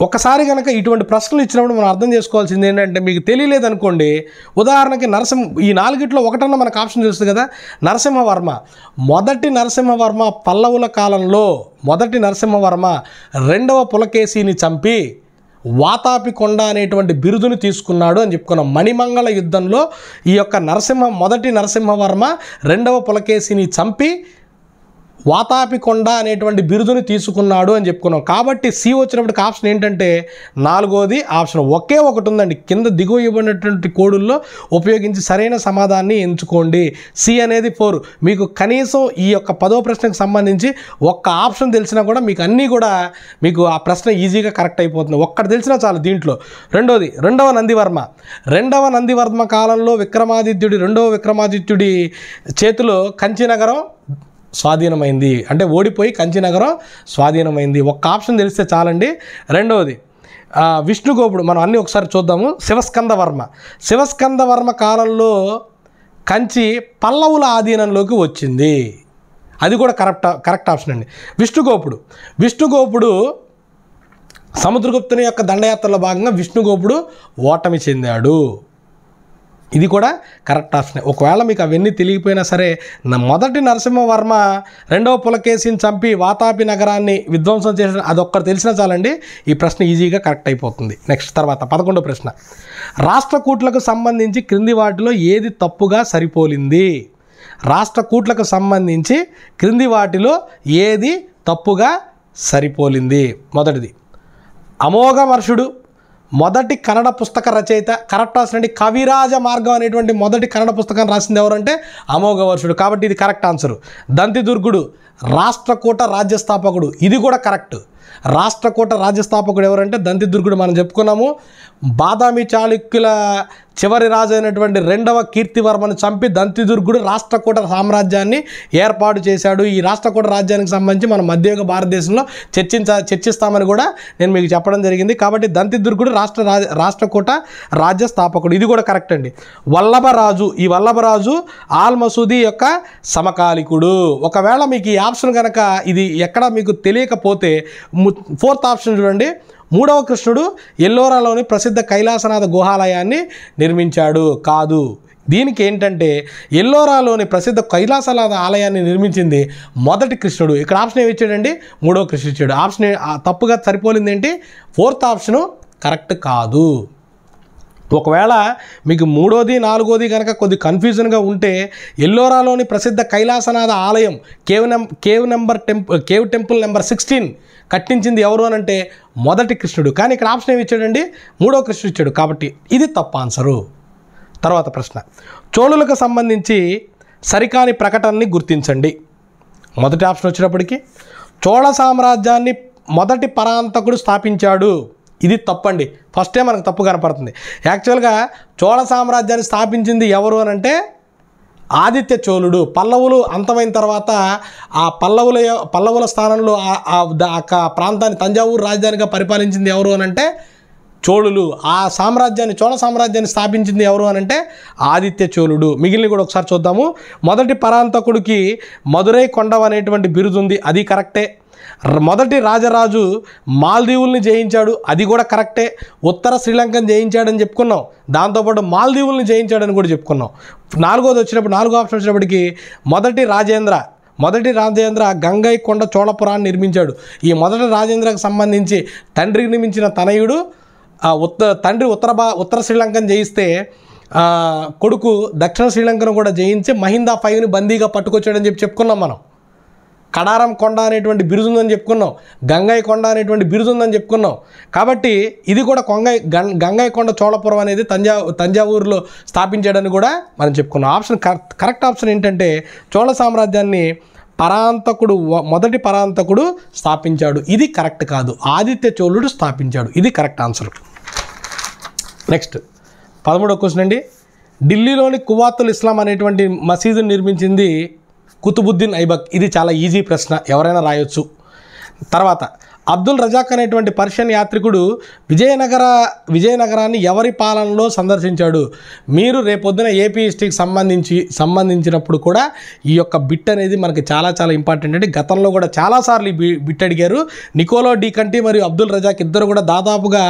ఒకసారి కనుక ఇటువంటి ప్రశ్నలు ఇచ్చినప్పుడు మనం అర్థం చేసుకోవాల్సింది ఏంటంటే మీకు తెలియలేదనుకోండి ఉదాహరణకి నరసింహ ఈ నాలుగిట్లో ఒకటన్నా మనకు ఆప్షన్ తెలుస్తుంది కదా నరసింహవర్మ మొదటి నరసింహవర్మ పల్లవుల కాలంలో మొదటి నరసింహవర్మ రెండవ పులకేశిని చంపి వాతాపికొండ అనేటువంటి బిరుదును తీసుకున్నాడు అని చెప్పుకున్న మణిమంగళ యుద్ధంలో ఈ యొక్క నరసింహ మొదటి నరసింహవర్మ రెండవ పులకేశిని చంపి వాతాపికొండ అనేటువంటి బిరుదుని తీసుకున్నాడు అని చెప్పుకున్నాం కాబట్టి సి వచ్చినప్పటికి ఆప్షన్ ఏంటంటే నాలుగోది ఆప్షన్ ఒకే ఒకటి ఉందండి కింద దిగువ ఇవ్వనటువంటి కోడుల్లో ఉపయోగించి సరైన సమాధానాన్ని ఎంచుకోండి సి అనేది ఫోర్ మీకు కనీసం ఈ యొక్క పదో ప్రశ్నకు సంబంధించి ఒక్క ఆప్షన్ తెలిసినా కూడా మీకు అన్నీ కూడా మీకు ఆ ప్రశ్న ఈజీగా కరెక్ట్ అయిపోతుంది ఒక్కటి తెలిసినా చాలు దీంట్లో రెండోది రెండవ నందివర్మ రెండవ నందివర్మ కాలంలో విక్రమాదిత్యుడి రెండవ విక్రమాదిత్యుడి చేతిలో కంచి నగరం స్వాధీనమైంది అంటే ఓడిపోయి కంచినగరం స్వాధీనమైంది ఒక్క ఆప్షన్ తెలిస్తే చాలండి రెండవది విష్ణుగోపుడు మనం అన్నీ ఒకసారి చూద్దాము శివస్కంద వర్మ శివస్కంద వర్మ కాలంలో కంచి పల్లవుల ఆధీనంలోకి వచ్చింది అది కూడా కరెక్ట్ కరెక్ట్ ఆప్షన్ అండి విష్ణుగోపుడు విష్ణుగోపుడు సముద్రగుప్తుని యొక్క దండయాత్రలో భాగంగా విష్ణుగోపుడు ఓటమి చెందాడు ఇది కూడా కరెక్ట్ ఆప్షన్ ఒకవేళ మీకు అవన్నీ తెలియకపోయినా సరే మొదటి నరసింహవర్మ రెండవ పులకేసిని చంపి వాతాపి నగరాన్ని విధ్వంసం చేసిన అదొక్కరు తెలిసినా చాలండి ఈ ప్రశ్న ఈజీగా కరెక్ట్ అయిపోతుంది నెక్స్ట్ తర్వాత పదకొండో ప్రశ్న రాష్ట్రకూట్లకు సంబంధించి క్రింది వాటిలో ఏది తప్పుగా సరిపోలింది రాష్ట్రకూట్లకు సంబంధించి క్రింది వాటిలో ఏది తప్పుగా సరిపోలింది మొదటిది అమోఘ వర్షుడు మొదటి కన్నడ పుస్తక రచయిత కరెక్ట్ రాసినటువంటి కవిరాజ మార్గం అనేటువంటి మొదటి కన్నడ పుస్తకాన్ని రాసింది ఎవరంటే అమోఘవర్షుడు కాబట్టి ఇది కరెక్ట్ ఆన్సర్ దంతిదుర్గుడు రాష్ట్రకూట రాజ్యస్థాపకుడు ఇది కూడా కరెక్ట్ రాష్ట్రకూట రాజ్యస్థాపకుడు ఎవరంటే దంతిదుర్గుడు మనం చెప్పుకున్నాము బాదామి చాళుక్యుల చివరి రాజు అయినటువంటి రెండవ కీర్తివర్మను చంపి దంతిదుర్గుడు రాష్ట్రకూట సామ్రాజ్యాన్ని ఏర్పాటు చేశాడు ఈ రాష్ట్రకూట రాజ్యానికి సంబంధించి మనం మధ్యయుగ భారతదేశంలో చర్చించ చర్చిస్తామని కూడా నేను మీకు చెప్పడం జరిగింది కాబట్టి దంతిదుర్గుడు రాష్ట్ర రాష్ట్రకూట రాజ్య స్థాపకుడు ఇది కూడా కరెక్ట్ అండి వల్లభరాజు ఈ వల్లభరాజు ఆల్ మసూది యొక్క సమకాలికుడు ఒకవేళ మీకు ఈ ఆప్షన్ కనుక ఇది ఎక్కడ మీకు తెలియకపోతే ఫోర్త్ ఆప్షన్ చూడండి మూడవ కృష్ణుడు ఎల్లోరాలోని ప్రసిద్ధ కైలాసనాథ గుహాలయాన్ని నిర్మించాడు కాదు దీనికి ఏంటంటే ఎల్లోరాలోని ప్రసిద్ధ కైలాసనాథ ఆలయాన్ని నిర్మించింది మొదటి కృష్ణుడు ఇక్కడ ఆప్షన్ ఏమి ఇచ్చాడండి మూడవ కృష్ణుడు ఇచ్చాడు ఆప్షన్ తప్పుగా సరిపోలింది ఏంటి ఫోర్త్ ఆప్షను కరెక్ట్ కాదు ఒకవేళ మీకు మూడోది నాలుగోది కనుక కొద్ది కన్ఫ్యూజన్గా ఉంటే ఎల్లోరాలోని ప్రసిద్ధ కైలాసనాథ ఆలయం cave num cave number temp cave temple number sixteen కట్టించింది ఎవరు అని అంటే మొదటి కృష్ణుడు కానీ ఇక్కడ ఆప్షన్ ఏమి ఇచ్చాడండి మూడో కృష్ణుడు ఇచ్చాడు కాబట్టి ఇది తప్ప ఆన్సరు తర్వాత ప్రశ్న చోళులకు సంబంధించి సరికాని ప్రకటనని గుర్తించండి మొదటి ఆప్షన్ వచ్చినప్పటికీ చోళ సామ్రాజ్యాన్ని మొదటి పరాంతకుడు స్థాపించాడు ఇది తప్పండి ఫస్టే మనకు తప్పు కనపడుతుంది యాక్చువల్గా చోళ సామ్రాజ్యాన్ని స్థాపించింది ఎవరు అని అంటే ఆదిత్య చోళుడు పల్లవులు అంతమైన తర్వాత ఆ పల్లవుల పల్లవుల స్థానంలో ఆ ప్రాంతాన్ని తంజావూరు రాజధానిగా పరిపాలించింది ఎవరు అనంటే చోళులు ఆ సామ్రాజ్యాన్ని చోళ సామ్రాజ్యాన్ని స్థాపించింది ఎవరు అనంటే ఆదిత్య చోళుడు మిగిలిన కూడా ఒకసారి చూద్దాము మొదటి పరాంతకుడికి మధురై కొండవ అనేటువంటి బిరుదుంది అది కరెక్టే మొదటి రాజరాజు మాల్దీవుల్ని జయించాడు అది కూడా కరెక్టే ఉత్తర శ్రీలంకను జయించాడని చెప్పుకున్నాం దాంతోపాటు మాల్దీవుల్ని జయించాడని కూడా చెప్పుకున్నాం నాలుగోది వచ్చినప్పుడు నాలుగో ఆప్షన్ వచ్చినప్పటికీ మొదటి రాజేంద్ర మొదటి రాజేంద్ర గంగైకొండ చోళపురాన్ని నిర్మించాడు ఈ మొదటి రాజేంద్రకు సంబంధించి తండ్రికి నిర్మించిన తనయుడు ఉత్త తండ్రి ఉత్తర భా ఉత్తర శ్రీలంకను జయిస్తే కొడుకు దక్షిణ శ్రీలంకను కూడా జయించి మహిందా ఫైవ్ని బందీగా పట్టుకొచ్చాడని చెప్పి చెప్పుకున్నాం మనం కడారం కొండ అనేటువంటి బిరుదు ఉందని చెప్పుకున్నాం గంగాయి కొండ అనేటువంటి బిరుదు ఉందని చెప్పుకున్నాం కాబట్టి ఇది కూడా కొంగై గంగాయి కొండ చోళపురం అనేది తంజా తంజావూరులో స్థాపించాడని కూడా మనం చెప్పుకున్నాం ఆప్షన్ కరెక్ట్ ఆప్షన్ ఏంటంటే చోళ సామ్రాజ్యాన్ని పరాంతకుడు మొదటి పరాంతకుడు స్థాపించాడు ఇది కరెక్ట్ కాదు ఆదిత్య చోళుడు స్థాపించాడు ఇది కరెక్ట్ ఆన్సర్ నెక్స్ట్ పదమూడో క్వశ్చన్ అండి ఢిల్లీలోని కువాతుల్ ఇస్లాం అనేటువంటి మసీదును నిర్మించింది కుతుబుద్దీన్ ఐబక్ ఇది చాలా ఈజీ ప్రశ్న ఎవరైనా రాయొచ్చు తర్వాత అబ్దుల్ రజాక్ అనేటువంటి పర్షియన్ యాత్రికుడు విజయనగర విజయనగరాన్ని ఎవరి పాలనలో సందర్శించాడు మీరు రేపొద్దున ఏపీ హిస్టరీకి సంబంధించి సంబంధించినప్పుడు కూడా ఈ యొక్క బిట్ అనేది మనకి చాలా చాలా ఇంపార్టెంట్ అంటే గతంలో కూడా చాలాసార్లు ఈ బిట్ అడిగారు నికోలో డి కంటి మరియు అబ్దుల్ రజాక్ ఇద్దరు కూడా దాదాపుగా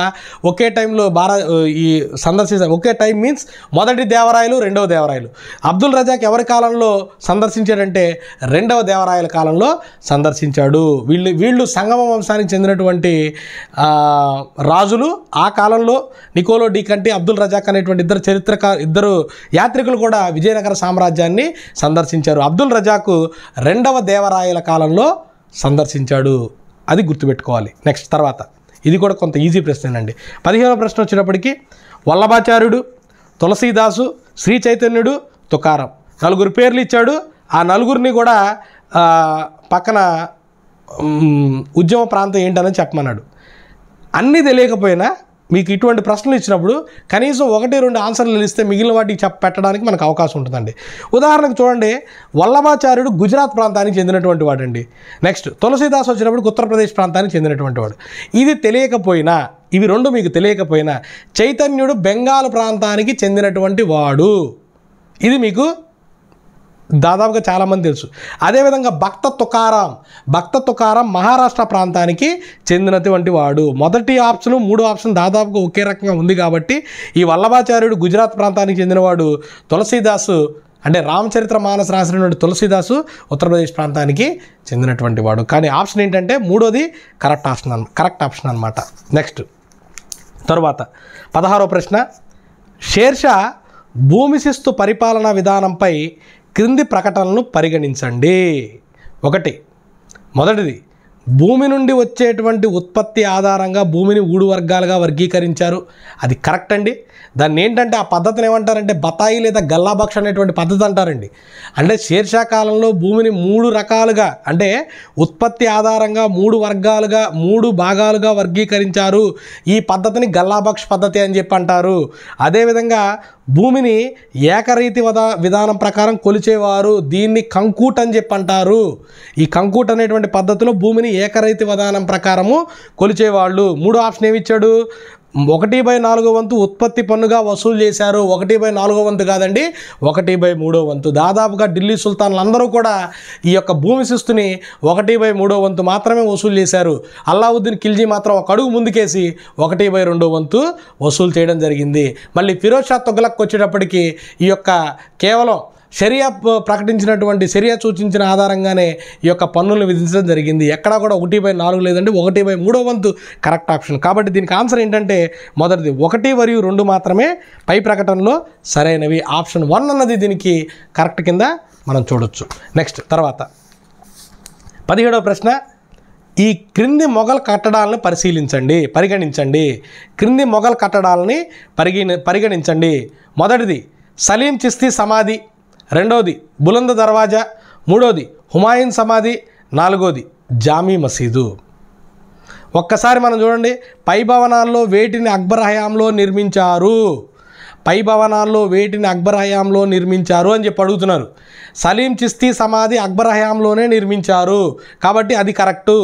ఒకే టైంలో భారత ఈ సందర్శించారు ఒకే టైం మీన్స్ మొదటి దేవరాయలు రెండవ దేవరాయలు అబ్దుల్ రజాక్ ఎవరి కాలంలో సందర్శించాడంటే రెండవ దేవరాయల కాలంలో సందర్శించాడు వీళ్ళు వీళ్ళు సంగమ వంశానికి కాలానికి చెందినటువంటి రాజులు ఆ కాలంలో నికోలో డి కంటే అబ్దుల్ రజాక్ అనేటువంటి ఇద్దరు చరిత్రకారు ఇద్దరు యాత్రికులు కూడా విజయనగర సామ్రాజ్యాన్ని సందర్శించారు అబ్దుల్ రజాకు రెండవ దేవరాయల కాలంలో సందర్శించాడు అది గుర్తుపెట్టుకోవాలి నెక్స్ట్ తర్వాత ఇది కూడా కొంత ఈజీ ప్రశ్నేనండి పదిహేనవ ప్రశ్న వచ్చినప్పటికీ వల్లభాచార్యుడు తులసీదాసు శ్రీ చైతన్యుడు తుకారం నలుగురు పేర్లు ఇచ్చాడు ఆ నలుగురిని కూడా పక్కన ఉద్యమ ప్రాంతం ఏంటని చెప్పమన్నాడు అన్నీ తెలియకపోయినా మీకు ఇటువంటి ప్రశ్నలు ఇచ్చినప్పుడు కనీసం ఒకటి రెండు ఆన్సర్లు ఇస్తే మిగిలిన వాటికి చెప్ప పెట్టడానికి మనకు అవకాశం ఉంటుందండి ఉదాహరణకు చూడండి వల్లభాచార్యుడు గుజరాత్ ప్రాంతానికి చెందినటువంటి వాడండి నెక్స్ట్ తులసిదాస్ వచ్చినప్పుడు ఉత్తరప్రదేశ్ ప్రాంతానికి చెందినటువంటి వాడు ఇది తెలియకపోయినా ఇవి రెండు మీకు తెలియకపోయినా చైతన్యుడు బెంగాల్ ప్రాంతానికి చెందినటువంటి వాడు ఇది మీకు దాదాపుగా చాలామంది తెలుసు అదేవిధంగా భక్త తుకారాం భక్త తుకారాం మహారాష్ట్ర ప్రాంతానికి చెందినటువంటి వాడు మొదటి ఆప్షన్ మూడు ఆప్షన్ దాదాపుగా ఒకే రకంగా ఉంది కాబట్టి ఈ వల్లభాచార్యుడు గుజరాత్ ప్రాంతానికి చెందినవాడు తులసీదాసు అంటే రామచరిత్ర మానస రాసినటువంటి తులసీదాసు ఉత్తరప్రదేశ్ ప్రాంతానికి చెందినటువంటి వాడు కానీ ఆప్షన్ ఏంటంటే మూడోది కరెక్ట్ ఆప్షన్ కరెక్ట్ ఆప్షన్ అనమాట నెక్స్ట్ తరువాత పదహారో ప్రశ్న షేర్షా భూమిశిస్తు పరిపాలనా విధానంపై క్రింది ప్రకటనలను పరిగణించండి ఒకటి మొదటిది భూమి నుండి వచ్చేటువంటి ఉత్పత్తి ఆధారంగా భూమిని ఊడు వర్గాలుగా వర్గీకరించారు అది కరెక్ట్ అండి దాన్ని ఏంటంటే ఆ పద్ధతిని ఏమంటారంటే బతాయి లేదా గల్లాబక్ష అనేటువంటి పద్ధతి అంటారండి అంటే శీర్షాకాలంలో భూమిని మూడు రకాలుగా అంటే ఉత్పత్తి ఆధారంగా మూడు వర్గాలుగా మూడు భాగాలుగా వర్గీకరించారు ఈ పద్ధతిని గల్లాబక్ష పద్ధతి అని చెప్పి అంటారు అదేవిధంగా భూమిని ఏకరీతి వదా విధానం ప్రకారం కొలిచేవారు దీన్ని కంకూట్ అని చెప్పి అంటారు ఈ కంకూట్ అనేటువంటి పద్ధతిలో భూమిని ఏకరీతి విధానం ప్రకారము కొలిచేవాళ్ళు మూడు ఆప్షన్ ఏమి ఇచ్చాడు ఒకటి బై నాలుగో వంతు ఉత్పత్తి పన్నుగా వసూలు చేశారు ఒకటి బై నాలుగో వంతు కాదండి ఒకటి బై మూడో వంతు దాదాపుగా ఢిల్లీ సుల్తాన్లందరూ కూడా ఈ యొక్క భూమి శిస్తుని ఒకటి బై మూడో వంతు మాత్రమే వసూలు చేశారు అల్లావుద్దీన్ ఖిల్జీ మాత్రం ఒక అడుగు ముందుకేసి ఒకటి బై రెండో వంతు వసూలు చేయడం జరిగింది మళ్ళీ ఫిరోజ్ షా తొగలకు వచ్చేటప్పటికి ఈ యొక్క కేవలం షరియా ప్రకటించినటువంటి షరియా సూచించిన ఆధారంగానే ఈ యొక్క పన్నులను విధించడం జరిగింది ఎక్కడా కూడా ఒకటి బై నాలుగు లేదండి ఒకటి బై మూడో వంతు కరెక్ట్ ఆప్షన్ కాబట్టి దీనికి ఆన్సర్ ఏంటంటే మొదటిది ఒకటి మరియు రెండు మాత్రమే పై ప్రకటనలో సరైనవి ఆప్షన్ వన్ అన్నది దీనికి కరెక్ట్ కింద మనం చూడొచ్చు నెక్స్ట్ తర్వాత పదిహేడవ ప్రశ్న ఈ క్రింది మొఘల్ కట్టడాలను పరిశీలించండి పరిగణించండి క్రింది మొఘల్ కట్టడాలని పరిగణ పరిగణించండి మొదటిది సలీం చిస్తి సమాధి రెండవది బులంద దర్వాజా మూడవది హుమాయూన్ సమాధి నాలుగోది జామీ మసీదు ఒక్కసారి మనం చూడండి పై భవనాల్లో వేటిని అక్బర్ హయాంలో నిర్మించారు పై భవనాల్లో వేటిని అక్బర్ హయాంలో నిర్మించారు అని చెప్పి అడుగుతున్నారు సలీం చిస్తీ సమాధి అక్బర్ హయాంలోనే నిర్మించారు కాబట్టి అది కరెక్టు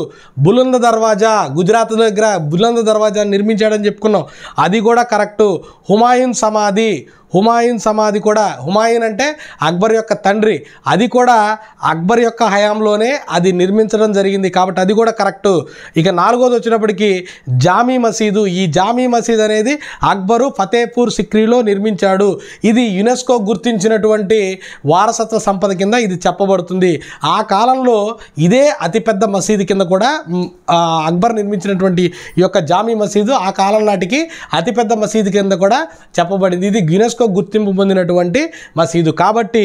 బులంద దర్వాజా గుజరాత్ దగ్గర బులంద దర్వాజా నిర్మించాడని చెప్పుకున్నాం అది కూడా కరెక్టు హుమాయూన్ సమాధి హుమాయూన్ సమాధి కూడా హుమాయూన్ అంటే అక్బర్ యొక్క తండ్రి అది కూడా అక్బర్ యొక్క హయాంలోనే అది నిర్మించడం జరిగింది కాబట్టి అది కూడా కరెక్ట్ ఇక నాలుగోది వచ్చినప్పటికీ జామీ మసీదు ఈ జామీ మసీద్ అనేది అక్బరు ఫతేపూర్ సిక్రీలో నిర్మించాడు ఇది యునెస్కో గుర్తించినటువంటి వారసత్వ సంపద కింద ఇది చెప్పబడుతుంది ఆ కాలంలో ఇదే అతిపెద్ద మసీదు కింద కూడా అక్బర్ నిర్మించినటువంటి ఈ యొక్క జామీ మసీదు ఆ కాలం నాటికి అతిపెద్ద మసీదు కింద కూడా చెప్పబడింది ఇది యునెస్కో యునెస్కో గుర్తింపు పొందినటువంటి మసీదు కాబట్టి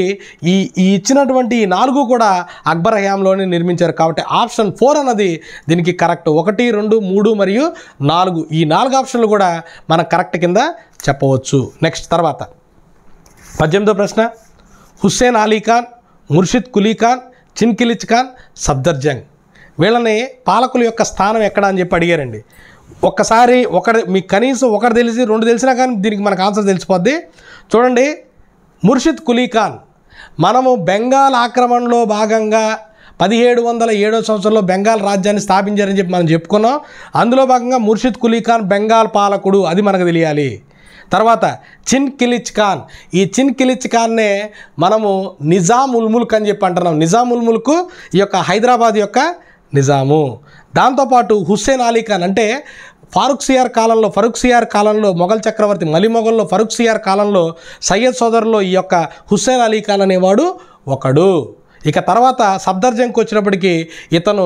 ఈ ఈ ఇచ్చినటువంటి ఈ నాలుగు కూడా అక్బర్ హయాంలోనే నిర్మించారు కాబట్టి ఆప్షన్ ఫోర్ అన్నది దీనికి కరెక్ట్ ఒకటి రెండు మూడు మరియు నాలుగు ఈ నాలుగు ఆప్షన్లు కూడా మన కరెక్ట్ కింద చెప్పవచ్చు నెక్స్ట్ తర్వాత పద్దెనిమిదో ప్రశ్న హుస్సేన్ అలీ ఖాన్ ముర్షిద్ కులీ ఖాన్ చిన్కిలిచ్ ఖాన్ సఫ్దర్జంగ్ వీళ్ళని పాలకుల యొక్క స్థానం ఎక్కడ అని చెప్పి అడిగారండి ఒక్కసారి ఒకటి మీకు కనీసం ఒకరు తెలిసి రెండు తెలిసినా కానీ దీనికి మనకు ఆన్సర్ తెలిసిపోద్ది చూడండి ముర్షిద్ కులీఖాన్ మనము బెంగాల్ ఆక్రమణలో భాగంగా పదిహేడు వందల ఏడో సంవత్సరంలో బెంగాల్ రాజ్యాన్ని స్థాపించారని చెప్పి మనం చెప్పుకున్నాం అందులో భాగంగా ముర్షిద్ కులీఖాన్ బెంగాల్ పాలకుడు అది మనకు తెలియాలి తర్వాత చిన్ కిలిచ్ ఖాన్ ఈ చిన్ కిలిచ్ ఖాన్నే మనము నిజాం ఉల్ముల్క్ అని చెప్పి అంటున్నాం నిజాం ఉల్ముల్క్ ఈ యొక్క హైదరాబాద్ యొక్క నిజాము దాంతోపాటు హుస్సేన్ అలీ ఖాన్ అంటే ఫారూక్ సియార్ కాలంలో ఫరూక్ సియార్ కాలంలో మొఘల్ చక్రవర్తి మలిమొఘల్లో ఫరూక్ సియార్ కాలంలో సయ్యద్ సోదరులో ఈ యొక్క హుస్సేన్ అలీ ఖాన్ అనేవాడు ఒకడు ఇక తర్వాత సబ్దర్జంగ్కి వచ్చినప్పటికీ ఇతను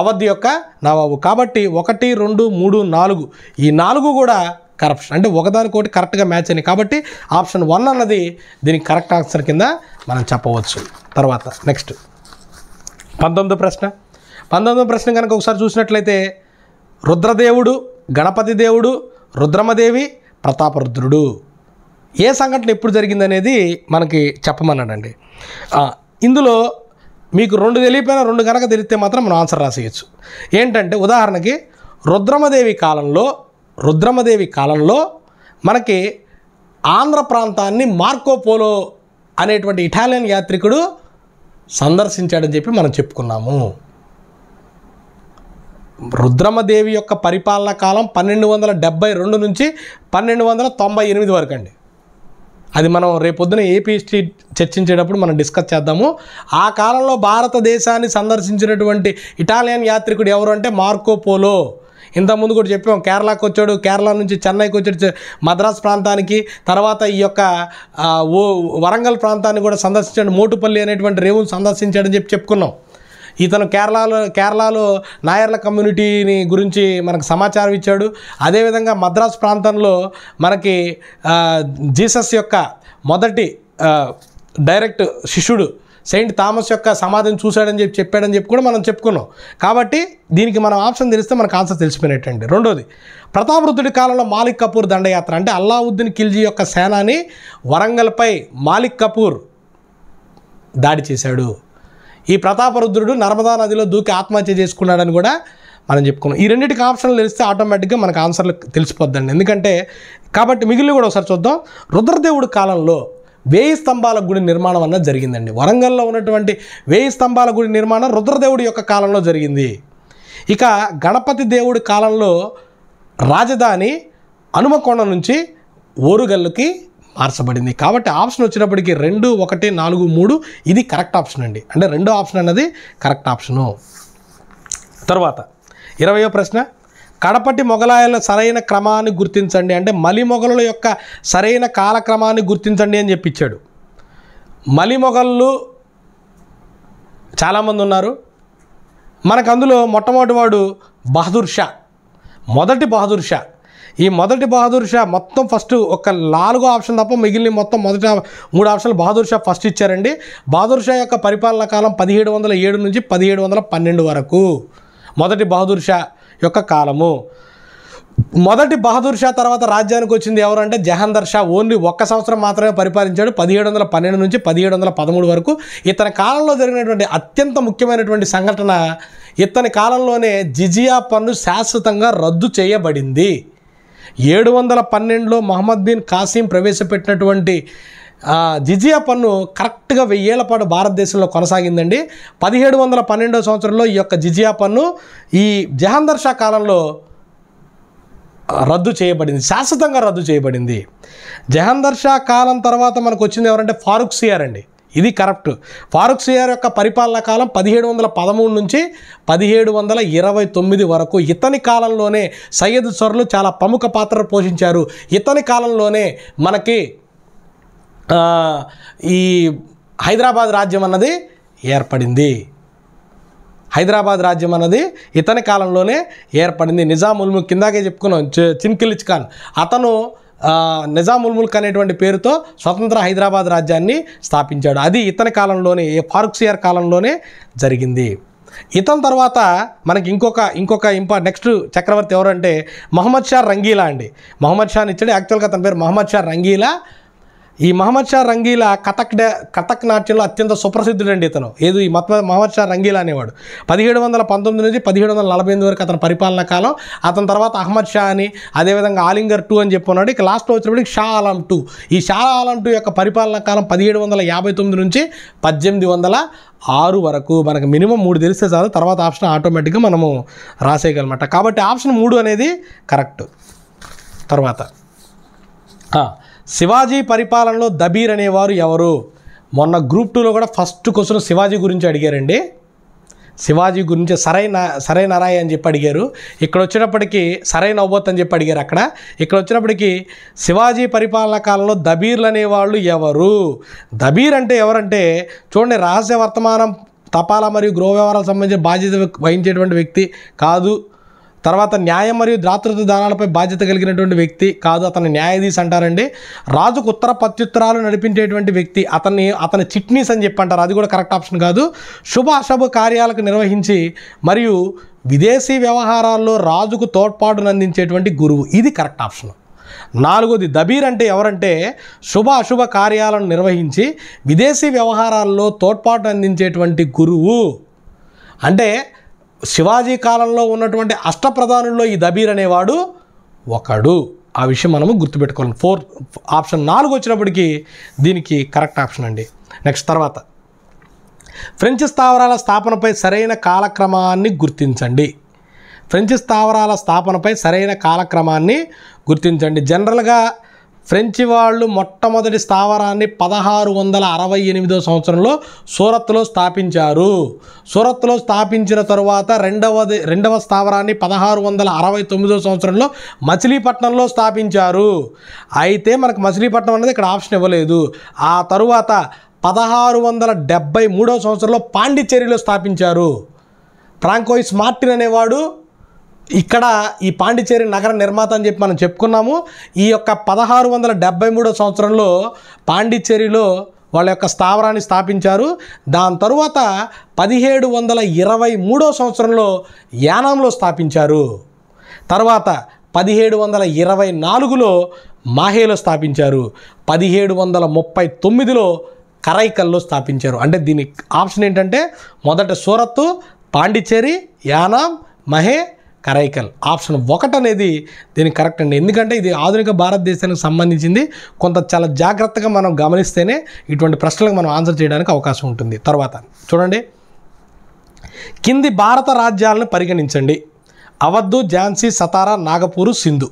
అవధ్ యొక్క నవాబు కాబట్టి ఒకటి రెండు మూడు నాలుగు ఈ నాలుగు కూడా కరప్షన్ అంటే ఒకదానికోటి కరెక్ట్గా మ్యాచ్ అయినాయి కాబట్టి ఆప్షన్ వన్ అన్నది దీనికి కరెక్ట్ ఆన్సర్ కింద మనం చెప్పవచ్చు తర్వాత నెక్స్ట్ పంతొమ్మిదో ప్రశ్న పంతొమ్మిదో ప్రశ్న కనుక ఒకసారి చూసినట్లయితే రుద్రదేవుడు గణపతి దేవుడు రుద్రమదేవి ప్రతాపరుద్రుడు ఏ సంఘటన ఎప్పుడు జరిగిందనేది మనకి చెప్పమన్నాడండి ఇందులో మీకు రెండు తెలియపోయినా రెండు కనుక తెలిస్తే మాత్రం మనం ఆన్సర్ రాసేయచ్చు ఏంటంటే ఉదాహరణకి రుద్రమదేవి కాలంలో రుద్రమదేవి కాలంలో మనకి ఆంధ్ర ప్రాంతాన్ని మార్కోపోలో అనేటువంటి ఇటాలియన్ యాత్రికుడు సందర్శించాడని చెప్పి మనం చెప్పుకున్నాము రుద్రమదేవి యొక్క పరిపాలన కాలం పన్నెండు వందల డెబ్బై రెండు నుంచి పన్నెండు వందల తొంభై ఎనిమిది వరకు అండి అది మనం రేపొద్దున ఏపీ హిస్టరీ చర్చించేటప్పుడు మనం డిస్కస్ చేద్దాము ఆ కాలంలో భారతదేశాన్ని సందర్శించినటువంటి ఇటాలియన్ యాత్రికుడు ఎవరు అంటే మార్కోపోలో ఇంతకుముందు కూడా చెప్పాం కేరళకు వచ్చాడు కేరళ నుంచి చెన్నైకి వచ్చాడు మద్రాస్ ప్రాంతానికి తర్వాత ఈ యొక్క వరంగల్ ప్రాంతాన్ని కూడా సందర్శించాడు మోటుపల్లి అనేటువంటి రేవును సందర్శించాడని చెప్పి చెప్పుకున్నాం ఇతను కేరళలో కేరళలో నాయర్ల కమ్యూనిటీని గురించి మనకు సమాచారం ఇచ్చాడు అదేవిధంగా మద్రాస్ ప్రాంతంలో మనకి జీసస్ యొక్క మొదటి డైరెక్ట్ శిష్యుడు సెయింట్ థామస్ యొక్క సమాధిని చూశాడని చెప్పి చెప్పాడని చెప్పి కూడా మనం చెప్పుకున్నాం కాబట్టి దీనికి మనం ఆప్షన్ తెలిస్తే మనకు ఆన్సర్ తెలిసిపోయినట్టండి రెండోది ప్రతాపరుద్రుడి కాలంలో మాలిక్ కపూర్ దండయాత్ర అంటే అల్లావుద్దీన్ ఖిల్జీ యొక్క సేనాని వరంగల్పై మాలిక్ కపూర్ దాడి చేశాడు ఈ ప్రతాపరుద్రుడు నర్మదా నదిలో దూకి ఆత్మహత్య చేసుకున్నాడని కూడా మనం చెప్పుకున్నాం ఈ రెండింటికి ఆప్షన్లు తెలిస్తే ఆటోమేటిక్గా మనకు ఆన్సర్లు తెలిసిపోద్దండి ఎందుకంటే కాబట్టి మిగిలిన కూడా ఒకసారి చూద్దాం రుద్రదేవుడి కాలంలో వేయి స్తంభాల గుడి నిర్మాణం అన్నది జరిగిందండి వరంగల్లో ఉన్నటువంటి వేయి స్తంభాల గుడి నిర్మాణం రుద్రదేవుడి యొక్క కాలంలో జరిగింది ఇక గణపతి దేవుడి కాలంలో రాజధాని హనుమకొండ నుంచి ఓరుగల్లుకి మార్చబడింది కాబట్టి ఆప్షన్ వచ్చినప్పటికీ రెండు ఒకటి నాలుగు మూడు ఇది కరెక్ట్ ఆప్షన్ అండి అంటే రెండో ఆప్షన్ అన్నది కరెక్ట్ ఆప్షను తర్వాత ఇరవయో ప్రశ్న కడపటి మొగలాయల సరైన క్రమాన్ని గుర్తించండి అంటే మలి మొగలుల యొక్క సరైన కాలక్రమాన్ని గుర్తించండి అని చెప్పించాడు మలి మొగళ్ళు చాలామంది ఉన్నారు మనకు అందులో మొట్టమొదటి వాడు బహదూర్ షా మొదటి బహదూర్ షా ఈ మొదటి బహదూర్ షా మొత్తం ఫస్ట్ ఒక నాలుగో ఆప్షన్ తప్ప మిగిలిన మొత్తం మొదటి మూడు ఆప్షన్లు బహదూర్ షా ఫస్ట్ ఇచ్చారండి బహదూర్ షా యొక్క పరిపాలనా కాలం పదిహేడు వందల ఏడు నుంచి పదిహేడు వందల పన్నెండు వరకు మొదటి బహదూర్ షా యొక్క కాలము మొదటి బహదూర్ షా తర్వాత రాజ్యానికి వచ్చింది ఎవరంటే జహందర్ షా ఓన్లీ ఒక్క సంవత్సరం మాత్రమే పరిపాలించాడు పదిహేడు వందల పన్నెండు నుంచి పదిహేడు వందల పదమూడు వరకు ఇతని కాలంలో జరిగినటువంటి అత్యంత ముఖ్యమైనటువంటి సంఘటన ఇతని కాలంలోనే జిజియా పన్ను శాశ్వతంగా రద్దు చేయబడింది ఏడు వందల పన్నెండులో మహమ్మద్ బిన్ కాసిం ప్రవేశపెట్టినటువంటి జిజియా పన్ను కరెక్ట్గా వెయ్యేళ్ల పాటు భారతదేశంలో కొనసాగిందండి పదిహేడు వందల పన్నెండో సంవత్సరంలో ఈ యొక్క జిజియా పన్ను ఈ జహాందర్ షా కాలంలో రద్దు చేయబడింది శాశ్వతంగా రద్దు చేయబడింది జహాందర్ షా కాలం తర్వాత మనకు వచ్చింది ఎవరంటే ఫారూక్ సియార్ అండి ఇది కరెక్ట్ ఫారూక్ సియార్ యొక్క పరిపాలనా కాలం పదిహేడు వందల పదమూడు నుంచి పదిహేడు వందల ఇరవై తొమ్మిది వరకు ఇతని కాలంలోనే సయ్యద్ సొర్లు చాలా ప్రముఖ పాత్ర పోషించారు ఇతని కాలంలోనే మనకి ఈ హైదరాబాద్ రాజ్యం అన్నది ఏర్పడింది హైదరాబాద్ రాజ్యం అన్నది ఇతని కాలంలోనే ఏర్పడింది నిజాముల్ము కిందాకే చెప్పుకున్నాం చిన్కిలిచ్ ఖాన్ అతను నిజాముల్ముల్క్ అనేటువంటి పేరుతో స్వతంత్ర హైదరాబాద్ రాజ్యాన్ని స్థాపించాడు అది ఇతని కాలంలోనే ఫారుక్సియర్ కాలంలోనే జరిగింది ఇతని తర్వాత మనకి ఇంకొక ఇంకొక ఇంపా నెక్స్ట్ చక్రవర్తి ఎవరంటే మహమ్మద్ షా రంగీలా అండి మహమ్మద్ షాని ఇచ్చాడు యాక్చువల్గా తన పేరు మహమ్మద్ షా రంగీలా ఈ మహమ్మద్ షా రంగీలా కథక్ డ్యా కథక్ నాట్యంలో అత్యంత సుప్రసిద్ధుడండి ఇతను ఏదో ఈ మహ మహమ్మద్ షా రంగీలా అనేవాడు పదిహేడు వందల పంతొమ్మిది నుంచి పదిహేడు వందల నలభై ఎనిమిది వరకు అతని పరిపాలన కాలం అతని తర్వాత అహ్మద్ షా అని అదేవిధంగా ఆలింగర్ టూ అని చెప్పున్నాడు ఇక లాస్ట్లో వచ్చినప్పటికి షా ఆలం టూ ఈ షా ఆలం టూ యొక్క పరిపాలన కాలం పదిహేడు వందల యాభై తొమ్మిది నుంచి పద్దెనిమిది వందల ఆరు వరకు మనకు మినిమం మూడు తెలిస్తే చాలు తర్వాత ఆప్షన్ ఆటోమేటిక్గా మనము రాసేయగలమాట కాబట్టి ఆప్షన్ మూడు అనేది కరెక్ట్ తర్వాత శివాజీ పరిపాలనలో దబీర్ అనేవారు ఎవరు మొన్న గ్రూప్ టూలో కూడా ఫస్ట్ క్వశ్చన్ శివాజీ గురించి అడిగారండి శివాజీ గురించి సరైన సరైన రాయ్ అని చెప్పి అడిగారు ఇక్కడ వచ్చినప్పటికీ సరైన అవ్వత్ అని చెప్పి అడిగారు అక్కడ ఇక్కడ వచ్చినప్పటికీ శివాజీ పరిపాలన కాలంలో దబీర్లు అనేవాళ్ళు ఎవరు దబీర్ అంటే ఎవరంటే చూడండి రహస్య వర్తమానం తపాలా మరియు గృహ వ్యవహారాలకు సంబంధించిన బాధ్యత వహించేటువంటి వ్యక్తి కాదు తర్వాత న్యాయం మరియు దాతృత్వ దానాలపై బాధ్యత కలిగినటువంటి వ్యక్తి కాదు అతను న్యాయాధీశ అంటారండి రాజుకు ఉత్తర ప్రత్యుత్తరాలు నడిపించేటువంటి వ్యక్తి అతన్ని అతని చిట్నీస్ అని చెప్పి అంటారు అది కూడా కరెక్ట్ ఆప్షన్ కాదు శుభ అశుభ కార్యాలకు నిర్వహించి మరియు విదేశీ వ్యవహారాల్లో రాజుకు తోడ్పాటును అందించేటువంటి గురువు ఇది కరెక్ట్ ఆప్షన్ నాలుగోది దబీర్ అంటే ఎవరంటే శుభ అశుభ కార్యాలను నిర్వహించి విదేశీ వ్యవహారాల్లో తోడ్పాటు అందించేటువంటి గురువు అంటే శివాజీ కాలంలో ఉన్నటువంటి అష్టప్రధానుల్లో ఈ దబీర్ అనేవాడు ఒకడు ఆ విషయం మనము గుర్తుపెట్టుకోవాలి ఫోర్ ఆప్షన్ నాలుగు వచ్చినప్పటికీ దీనికి కరెక్ట్ ఆప్షన్ అండి నెక్స్ట్ తర్వాత ఫ్రెంచ్ స్థావరాల స్థాపనపై సరైన కాలక్రమాన్ని గుర్తించండి ఫ్రెంచ్ స్థావరాల స్థాపనపై సరైన కాలక్రమాన్ని గుర్తించండి జనరల్గా ఫ్రెంచి వాళ్ళు మొట్టమొదటి స్థావరాన్ని పదహారు వందల అరవై ఎనిమిదో సంవత్సరంలో సూరత్లో స్థాపించారు సూరత్లో స్థాపించిన తరువాత రెండవది రెండవ స్థావరాన్ని పదహారు వందల అరవై తొమ్మిదో సంవత్సరంలో మచిలీపట్నంలో స్థాపించారు అయితే మనకు మచిలీపట్నం అనేది ఇక్కడ ఆప్షన్ ఇవ్వలేదు ఆ తరువాత పదహారు వందల డెబ్బై మూడో సంవత్సరంలో పాండిచ్చేరిలో స్థాపించారు ఫ్రాంకోయిస్ మార్టిన్ అనేవాడు ఇక్కడ ఈ పాండిచేరి నగర నిర్మాత అని చెప్పి మనం చెప్పుకున్నాము ఈ యొక్క పదహారు వందల డెబ్బై మూడో సంవత్సరంలో పాండిచ్చేరిలో వాళ్ళ యొక్క స్థావరాన్ని స్థాపించారు దాని తరువాత పదిహేడు వందల ఇరవై మూడో సంవత్సరంలో యానాంలో స్థాపించారు తర్వాత పదిహేడు వందల ఇరవై నాలుగులో మాహేలో స్థాపించారు పదిహేడు వందల ముప్పై తొమ్మిదిలో కరైకల్లో స్థాపించారు అంటే దీని ఆప్షన్ ఏంటంటే మొదట సూరత్తు పాండిచ్చేరి యానాం మహే కరైకల్ ఆప్షన్ ఒకటి అనేది దీనికి కరెక్ట్ అండి ఎందుకంటే ఇది ఆధునిక భారతదేశానికి సంబంధించింది కొంత చాలా జాగ్రత్తగా మనం గమనిస్తేనే ఇటువంటి ప్రశ్నలకు మనం ఆన్సర్ చేయడానికి అవకాశం ఉంటుంది తర్వాత చూడండి కింది భారత రాజ్యాలను పరిగణించండి అవద్దు ఝాన్సీ సతారా నాగపూరు సింధు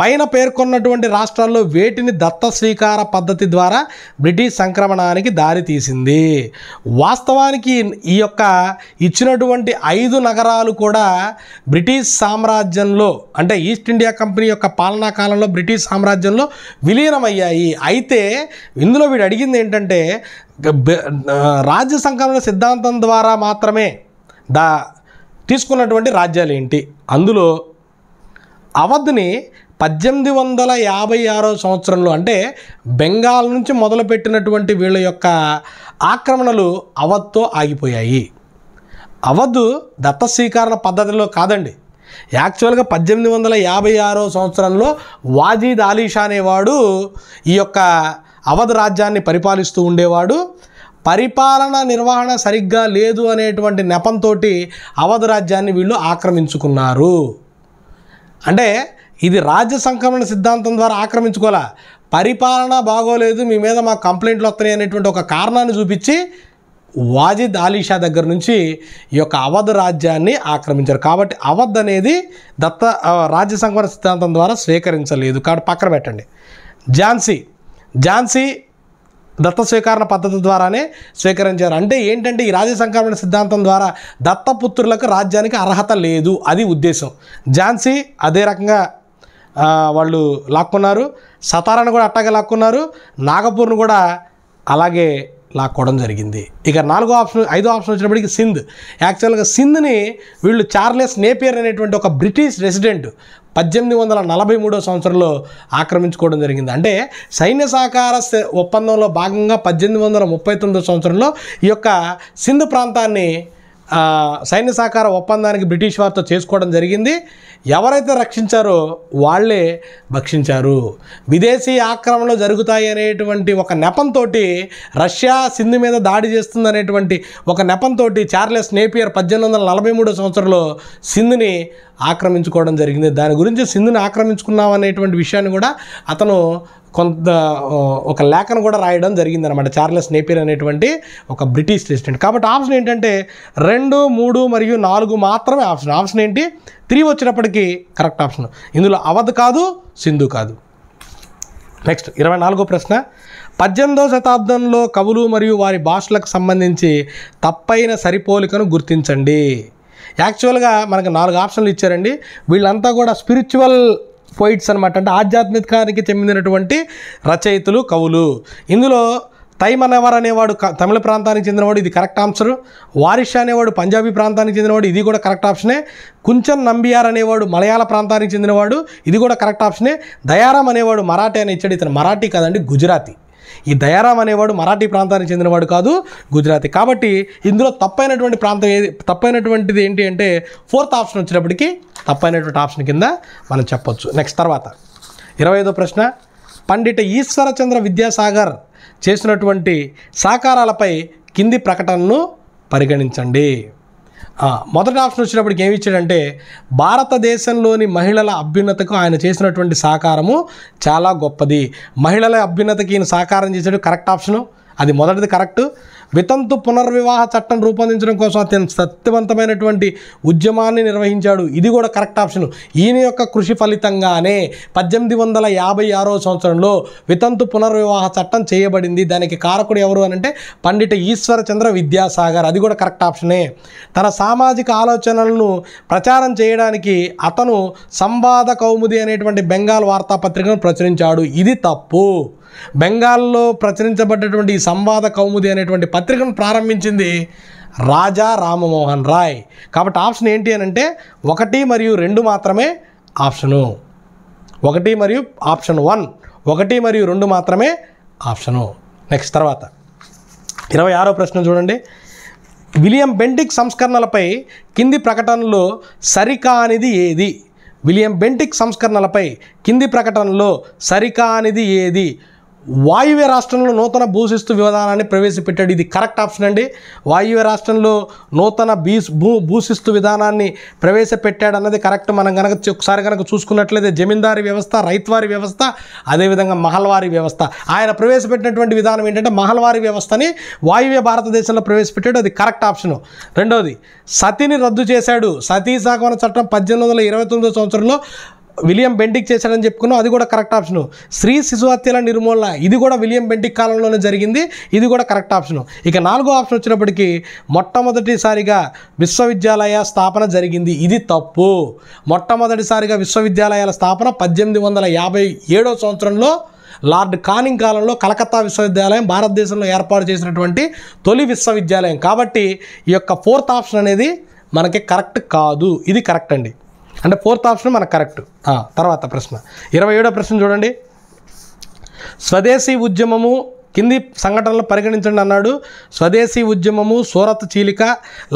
పైన పేర్కొన్నటువంటి రాష్ట్రాల్లో వేటిని దత్త స్వీకార పద్ధతి ద్వారా బ్రిటిష్ సంక్రమణానికి దారితీసింది వాస్తవానికి ఈ యొక్క ఇచ్చినటువంటి ఐదు నగరాలు కూడా బ్రిటిష్ సామ్రాజ్యంలో అంటే ఈస్ట్ ఇండియా కంపెనీ యొక్క పాలనా కాలంలో బ్రిటిష్ సామ్రాజ్యంలో విలీనమయ్యాయి అయితే ఇందులో వీడు అడిగింది ఏంటంటే రాజ్య సంక్రమణ సిద్ధాంతం ద్వారా మాత్రమే దా తీసుకున్నటువంటి రాజ్యాలు ఏంటి అందులో అవధ్ని పద్దెనిమిది వందల యాభై ఆరో సంవత్సరంలో అంటే బెంగాల్ నుంచి మొదలుపెట్టినటువంటి వీళ్ళ యొక్క ఆక్రమణలు అవధ్తో ఆగిపోయాయి అవధ్ దత్త స్వీకరణ పద్ధతిలో కాదండి యాక్చువల్గా పద్దెనిమిది వందల యాభై ఆరో సంవత్సరంలో వాజీద్ ఆలీషా అనేవాడు ఈ యొక్క అవధ్ రాజ్యాన్ని పరిపాలిస్తూ ఉండేవాడు పరిపాలన నిర్వహణ సరిగ్గా లేదు అనేటువంటి నెపంతో అవధ్ రాజ్యాన్ని వీళ్ళు ఆక్రమించుకున్నారు అంటే ఇది రాజ్య సంక్రమణ సిద్ధాంతం ద్వారా ఆక్రమించుకోవాలా పరిపాలన బాగోలేదు మీ మీద మాకు కంప్లైంట్లు వస్తాయి అనేటువంటి ఒక కారణాన్ని చూపించి వాజిద్ ఆలీషా దగ్గర నుంచి ఈ యొక్క అవధ్ రాజ్యాన్ని ఆక్రమించారు కాబట్టి అవధ్ అనేది దత్త రాజ్య సంక్రమణ సిద్ధాంతం ద్వారా స్వీకరించలేదు కాబట్టి పక్కన పెట్టండి ఝాన్సీ ఝాన్సీ దత్త స్వీకరణ పద్ధతి ద్వారానే స్వీకరించారు అంటే ఏంటంటే ఈ రాజ్య సంక్రమణ సిద్ధాంతం ద్వారా దత్తపుత్రులకు రాజ్యానికి అర్హత లేదు అది ఉద్దేశం ఝాన్సీ అదే రకంగా వాళ్ళు లాక్కున్నారు సతారాను కూడా అట్టాగే లాక్కున్నారు నాగపూర్ను కూడా అలాగే లాక్కోవడం జరిగింది ఇక నాలుగో ఆప్షన్ ఐదో ఆప్షన్ వచ్చినప్పటికి సింధ్ యాక్చువల్గా సింధ్ని వీళ్ళు చార్లెస్ నేపియర్ అనేటువంటి ఒక బ్రిటిష్ రెసిడెంట్ పద్దెనిమిది వందల నలభై మూడో సంవత్సరంలో ఆక్రమించుకోవడం జరిగింది అంటే సైన్య సహకార ఒప్పందంలో భాగంగా పద్దెనిమిది వందల ముప్పై తొమ్మిదో సంవత్సరంలో ఈ యొక్క సింధు ప్రాంతాన్ని సైన్య సహకార ఒప్పందానికి బ్రిటిష్ వారితో చేసుకోవడం జరిగింది ఎవరైతే రక్షించారో వాళ్ళే భక్షించారు విదేశీ ఆక్రమణలు జరుగుతాయి అనేటువంటి ఒక నెపంతో రష్యా సింధు మీద దాడి చేస్తుంది అనేటువంటి ఒక నెపంతో చార్లెస్ నేపియర్ పద్దెనిమిది వందల నలభై మూడో సంవత్సరంలో సింధుని ఆక్రమించుకోవడం జరిగింది దాని గురించి సింధుని ఆక్రమించుకున్నాం అనేటువంటి విషయాన్ని కూడా అతను కొంత ఒక లేఖను కూడా రాయడం జరిగింది అనమాట చార్లెస్ నేపీర్ అనేటువంటి ఒక బ్రిటిష్ ప్రెసిడెంట్ కాబట్టి ఆప్షన్ ఏంటంటే రెండు మూడు మరియు నాలుగు మాత్రమే ఆప్షన్ ఆప్షన్ ఏంటి త్రీ వచ్చినప్పటికీ కరెక్ట్ ఆప్షన్ ఇందులో అవధ్ కాదు సింధు కాదు నెక్స్ట్ ఇరవై నాలుగో ప్రశ్న పద్దెనిమిదవ శతాబ్దంలో కవులు మరియు వారి భాషలకు సంబంధించి తప్పైన సరిపోలికను గుర్తించండి యాక్చువల్గా మనకు నాలుగు ఆప్షన్లు ఇచ్చారండి వీళ్ళంతా కూడా స్పిరిచువల్ పోయిట్స్ అనమాట అంటే ఆధ్యాత్మికానికి చెందినటువంటి రచయితలు కవులు ఇందులో తైమనవర్ అనేవాడు తమిళ ప్రాంతానికి చెందినవాడు ఇది కరెక్ట్ ఆన్సర్ వారిష అనేవాడు పంజాబీ ప్రాంతానికి చెందినవాడు ఇది కూడా కరెక్ట్ ఆప్షనే కుంచన్ నంబియార్ అనేవాడు మలయాళ ప్రాంతానికి చెందినవాడు ఇది కూడా కరెక్ట్ ఆప్షనే దయారాం అనేవాడు మరాఠీ అని ఇచ్చాడు ఇతను మరాఠీ కాదండి గుజరాతీ ఈ దయారాం అనేవాడు మరాఠీ ప్రాంతానికి చెందినవాడు కాదు గుజరాతీ కాబట్టి ఇందులో తప్పైనటువంటి ప్రాంతం ఏది తప్పైనటువంటిది ఏంటి అంటే ఫోర్త్ ఆప్షన్ వచ్చినప్పటికీ తప్పైనటువంటి ఆప్షన్ కింద మనం చెప్పొచ్చు నెక్స్ట్ తర్వాత ఇరవై ఐదో ప్రశ్న పండిత ఈశ్వరచంద్ర విద్యాసాగర్ చేసినటువంటి సాకారాలపై కింది ప్రకటనను పరిగణించండి మొదటి ఆప్షన్ వచ్చినప్పటికి ఏమి ఇచ్చాడంటే భారతదేశంలోని మహిళల అభ్యున్నతకు ఆయన చేసినటువంటి సహకారము చాలా గొప్పది మహిళల అభ్యున్నతకి ఈయన సహకారం చేశాడు కరెక్ట్ ఆప్షను అది మొదటిది కరెక్ట్ వితంతు పునర్వివాహ చట్టం రూపొందించడం కోసం అత్యంత శక్తివంతమైనటువంటి ఉద్యమాన్ని నిర్వహించాడు ఇది కూడా కరెక్ట్ ఆప్షన్ ఈయన యొక్క కృషి ఫలితంగానే పద్దెనిమిది వందల యాభై ఆరో సంవత్సరంలో వితంతు పునర్వివాహ చట్టం చేయబడింది దానికి కారకుడు ఎవరు అనంటే పండిత ఈశ్వరచంద్ర విద్యాసాగర్ అది కూడా కరెక్ట్ ఆప్షనే తన సామాజిక ఆలోచనలను ప్రచారం చేయడానికి అతను సంవాద కౌముది అనేటువంటి బెంగాల్ వార్తాపత్రికను ప్రచురించాడు ఇది తప్పు బెంగాల్లో ప్రచురించబడ్డటువంటి ఈ సంవాద కౌముది అనేటువంటి పత్రికను ప్రారంభించింది రాజా రామమోహన్ రాయ్ కాబట్టి ఆప్షన్ ఏంటి అని అంటే ఒకటి మరియు రెండు మాత్రమే ఆప్షను ఒకటి మరియు ఆప్షన్ వన్ ఒకటి మరియు రెండు మాత్రమే ఆప్షను నెక్స్ట్ తర్వాత ఇరవై ఆరో ప్రశ్న చూడండి విలియం బెంటిక్ సంస్కరణలపై కింది ప్రకటనలో సరికా అనేది ఏది విలియం బెంటిక్ సంస్కరణలపై కింది ప్రకటనలో సరికా అనేది ఏది వాయువ్య రాష్ట్రంలో నూతన భూశిస్తు విధానాన్ని ప్రవేశపెట్టాడు ఇది కరెక్ట్ ఆప్షన్ అండి వాయువ్య రాష్ట్రంలో నూతన బీస్ భూ భూశిస్తు విధానాన్ని ప్రవేశపెట్టాడు అన్నది కరెక్ట్ మనం కనుక ఒకసారి కనుక చూసుకున్నట్లయితే జమీందారీ వ్యవస్థ రైతువారి వ్యవస్థ అదేవిధంగా మహల్వారి వ్యవస్థ ఆయన ప్రవేశపెట్టినటువంటి విధానం ఏంటంటే మహల్వారి వ్యవస్థని వాయువ్య భారతదేశంలో ప్రవేశపెట్టాడు అది కరెక్ట్ ఆప్షను రెండవది సతిని రద్దు చేశాడు సతీ సాగవన చట్టం పద్దెనిమిది వందల ఇరవై సంవత్సరంలో విలియం బెండిక్ చేశాడని చెప్పుకున్నాం అది కూడా కరెక్ట్ ఆప్షన్ శ్రీ శిశు హత్యల నిర్మూలన ఇది కూడా విలియం బెండిక్ కాలంలోనే జరిగింది ఇది కూడా కరెక్ట్ ఆప్షన్ ఇక నాలుగో ఆప్షన్ వచ్చినప్పటికీ మొట్టమొదటిసారిగా విశ్వవిద్యాలయ స్థాపన జరిగింది ఇది తప్పు మొట్టమొదటిసారిగా విశ్వవిద్యాలయాల స్థాపన పద్దెనిమిది వందల యాభై ఏడో సంవత్సరంలో లార్డ్ కానింగ్ కాలంలో కలకత్తా విశ్వవిద్యాలయం భారతదేశంలో ఏర్పాటు చేసినటువంటి తొలి విశ్వవిద్యాలయం కాబట్టి ఈ యొక్క ఫోర్త్ ఆప్షన్ అనేది మనకి కరెక్ట్ కాదు ఇది కరెక్ట్ అండి అంటే ఫోర్త్ ఆప్షన్ మనకు కరెక్ట్ తర్వాత ప్రశ్న ఇరవై ఏడో ప్రశ్న చూడండి స్వదేశీ ఉద్యమము కింది సంఘటనలు పరిగణించండి అన్నాడు స్వదేశీ ఉద్యమము సూరత్ చీలిక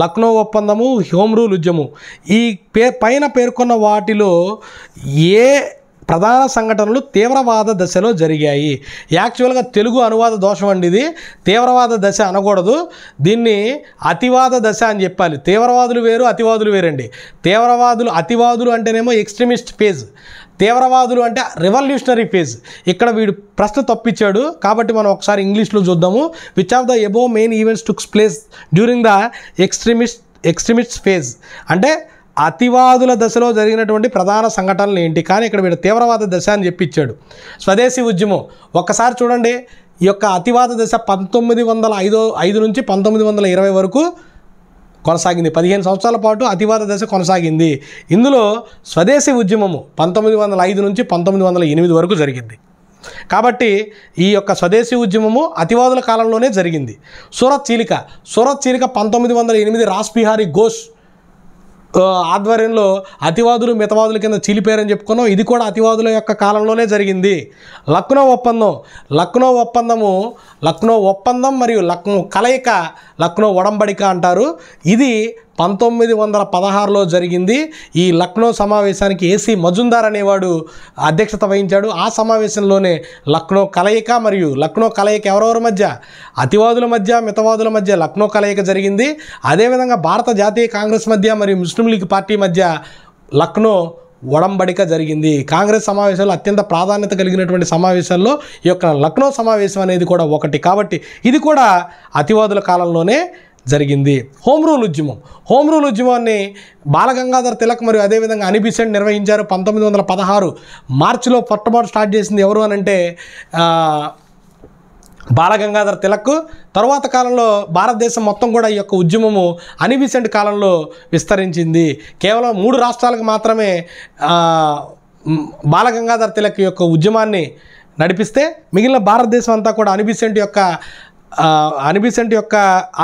లక్నో ఒప్పందము హోమ్ రూల్ ఉద్యమం ఈ పే పైన పేర్కొన్న వాటిలో ఏ ప్రధాన సంఘటనలు తీవ్రవాద దశలో జరిగాయి యాక్చువల్గా తెలుగు అనువాద దోషం అండి ఇది తీవ్రవాద దశ అనకూడదు దీన్ని అతివాద దశ అని చెప్పాలి తీవ్రవాదులు వేరు అతివాదులు వేరండి తీవ్రవాదులు అతివాదులు అంటేనేమో ఎక్స్ట్రీమిస్ట్ ఫేజ్ తీవ్రవాదులు అంటే రెవల్యూషనరీ ఫేజ్ ఇక్కడ వీడు ప్రశ్న తప్పించాడు కాబట్టి మనం ఒకసారి ఇంగ్లీష్లో చూద్దాము which of the above main events tooks place during the extremist extremist phase అంటే అతివాదుల దశలో జరిగినటువంటి ప్రధాన సంఘటనలు ఏంటి కానీ ఇక్కడ వీడు తీవ్రవాద దశ అని చెప్పిచ్చాడు స్వదేశీ ఉద్యమం ఒక్కసారి చూడండి ఈ యొక్క అతివాద దశ పంతొమ్మిది వందల ఐదో ఐదు నుంచి పంతొమ్మిది వందల ఇరవై వరకు కొనసాగింది పదిహేను సంవత్సరాల పాటు అతివాద దశ కొనసాగింది ఇందులో స్వదేశీ ఉద్యమము పంతొమ్మిది వందల ఐదు నుంచి పంతొమ్మిది వందల ఎనిమిది వరకు జరిగింది కాబట్టి ఈ యొక్క స్వదేశీ ఉద్యమము అతివాదుల కాలంలోనే జరిగింది సూరత్ చీలిక సూరత్ చీలిక పంతొమ్మిది వందల ఎనిమిది రాస్ బిహారీ ఘోష్ ఆధ్వర్యంలో అతివాదులు మితవాదుల కింద చీలిపోయారని చెప్పుకున్నాం ఇది కూడా అతివాదుల యొక్క కాలంలోనే జరిగింది లక్నో ఒప్పందం లక్నో ఒప్పందము లక్నో ఒప్పందం మరియు లక్నో కలయిక లక్నో ఒడంబడిక అంటారు ఇది పంతొమ్మిది వందల పదహారులో జరిగింది ఈ లక్నో సమావేశానికి ఏసీ మజుందార్ అనేవాడు అధ్యక్షత వహించాడు ఆ సమావేశంలోనే లక్నో కలయిక మరియు లక్నో కలయిక ఎవరెవరి మధ్య అతివాదుల మధ్య మితవాదుల మధ్య లక్నో కలయిక జరిగింది అదేవిధంగా భారత జాతీయ కాంగ్రెస్ మధ్య మరియు ముస్లిం లీగ్ పార్టీ మధ్య లక్నో ఒడంబడిక జరిగింది కాంగ్రెస్ సమావేశంలో అత్యంత ప్రాధాన్యత కలిగినటువంటి సమావేశంలో ఈ యొక్క లక్నో సమావేశం అనేది కూడా ఒకటి కాబట్టి ఇది కూడా అతివాదుల కాలంలోనే జరిగింది హోమ్ రూల్ ఉద్యమం హోమ్ రూల్ ఉద్యమాన్ని బాలగంగాధర్ తిలక్ మరియు అదేవిధంగా అనిబిసెంట్ నిర్వహించారు పంతొమ్మిది వందల పదహారు మార్చిలో పొట్టబాటు స్టార్ట్ చేసింది ఎవరు అని అంటే బాలగంగాధర్ తిలక్ తరువాత కాలంలో భారతదేశం మొత్తం కూడా ఈ యొక్క ఉద్యమము అనిబిసెంట్ కాలంలో విస్తరించింది కేవలం మూడు రాష్ట్రాలకు మాత్రమే బాలగంగాధర్ తిలక్ యొక్క ఉద్యమాన్ని నడిపిస్తే మిగిలిన భారతదేశం అంతా కూడా అనిబిసెంట్ యొక్క అనిబిసెంట్ యొక్క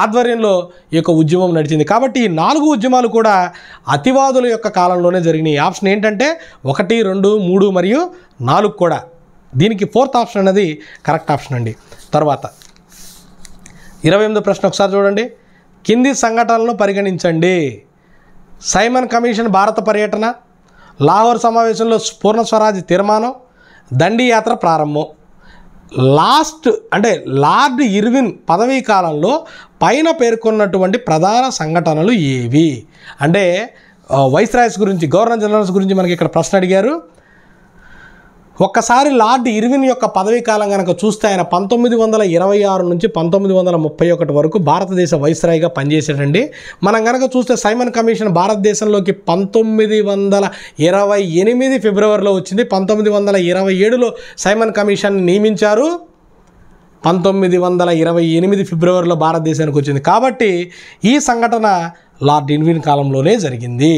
ఆధ్వర్యంలో ఈ యొక్క ఉద్యమం నడిచింది కాబట్టి ఈ నాలుగు ఉద్యమాలు కూడా అతివాదుల యొక్క కాలంలోనే జరిగినాయి ఆప్షన్ ఏంటంటే ఒకటి రెండు మూడు మరియు నాలుగు కూడా దీనికి ఫోర్త్ ఆప్షన్ అనేది కరెక్ట్ ఆప్షన్ అండి తర్వాత ఇరవై ఎనిమిదో ప్రశ్న ఒకసారి చూడండి కింది సంఘటనలను పరిగణించండి సైమన్ కమిషన్ భారత పర్యటన లాహోర్ సమావేశంలో పూర్ణ స్వరాజ్ తీర్మానం దండియాత్ర ప్రారంభం లాస్ట్ అంటే లార్డ్ ఇర్విన్ పదవీ కాలంలో పైన పేర్కొన్నటువంటి ప్రధాన సంఘటనలు ఏవి అంటే వైస్ రాయస్ గురించి గవర్నర్ జనరల్స్ గురించి మనకి ఇక్కడ ప్రశ్న అడిగారు ఒక్కసారి లార్డ్ ఇర్విన్ యొక్క పదవీ కాలం కనుక చూస్తే ఆయన పంతొమ్మిది వందల ఇరవై ఆరు నుంచి పంతొమ్మిది వందల ముప్పై ఒకటి వరకు భారతదేశ వైస్రాయిగా పనిచేశాడండి మనం కనుక చూస్తే సైమన్ కమిషన్ భారతదేశంలోకి పంతొమ్మిది వందల ఇరవై ఎనిమిది ఫిబ్రవరిలో వచ్చింది పంతొమ్మిది వందల ఇరవై ఏడులో సైమన్ కమిషన్ నియమించారు పంతొమ్మిది వందల ఇరవై ఎనిమిది ఫిబ్రవరిలో భారతదేశానికి వచ్చింది కాబట్టి ఈ సంఘటన లార్డ్ ఇన్విన్ కాలంలోనే జరిగింది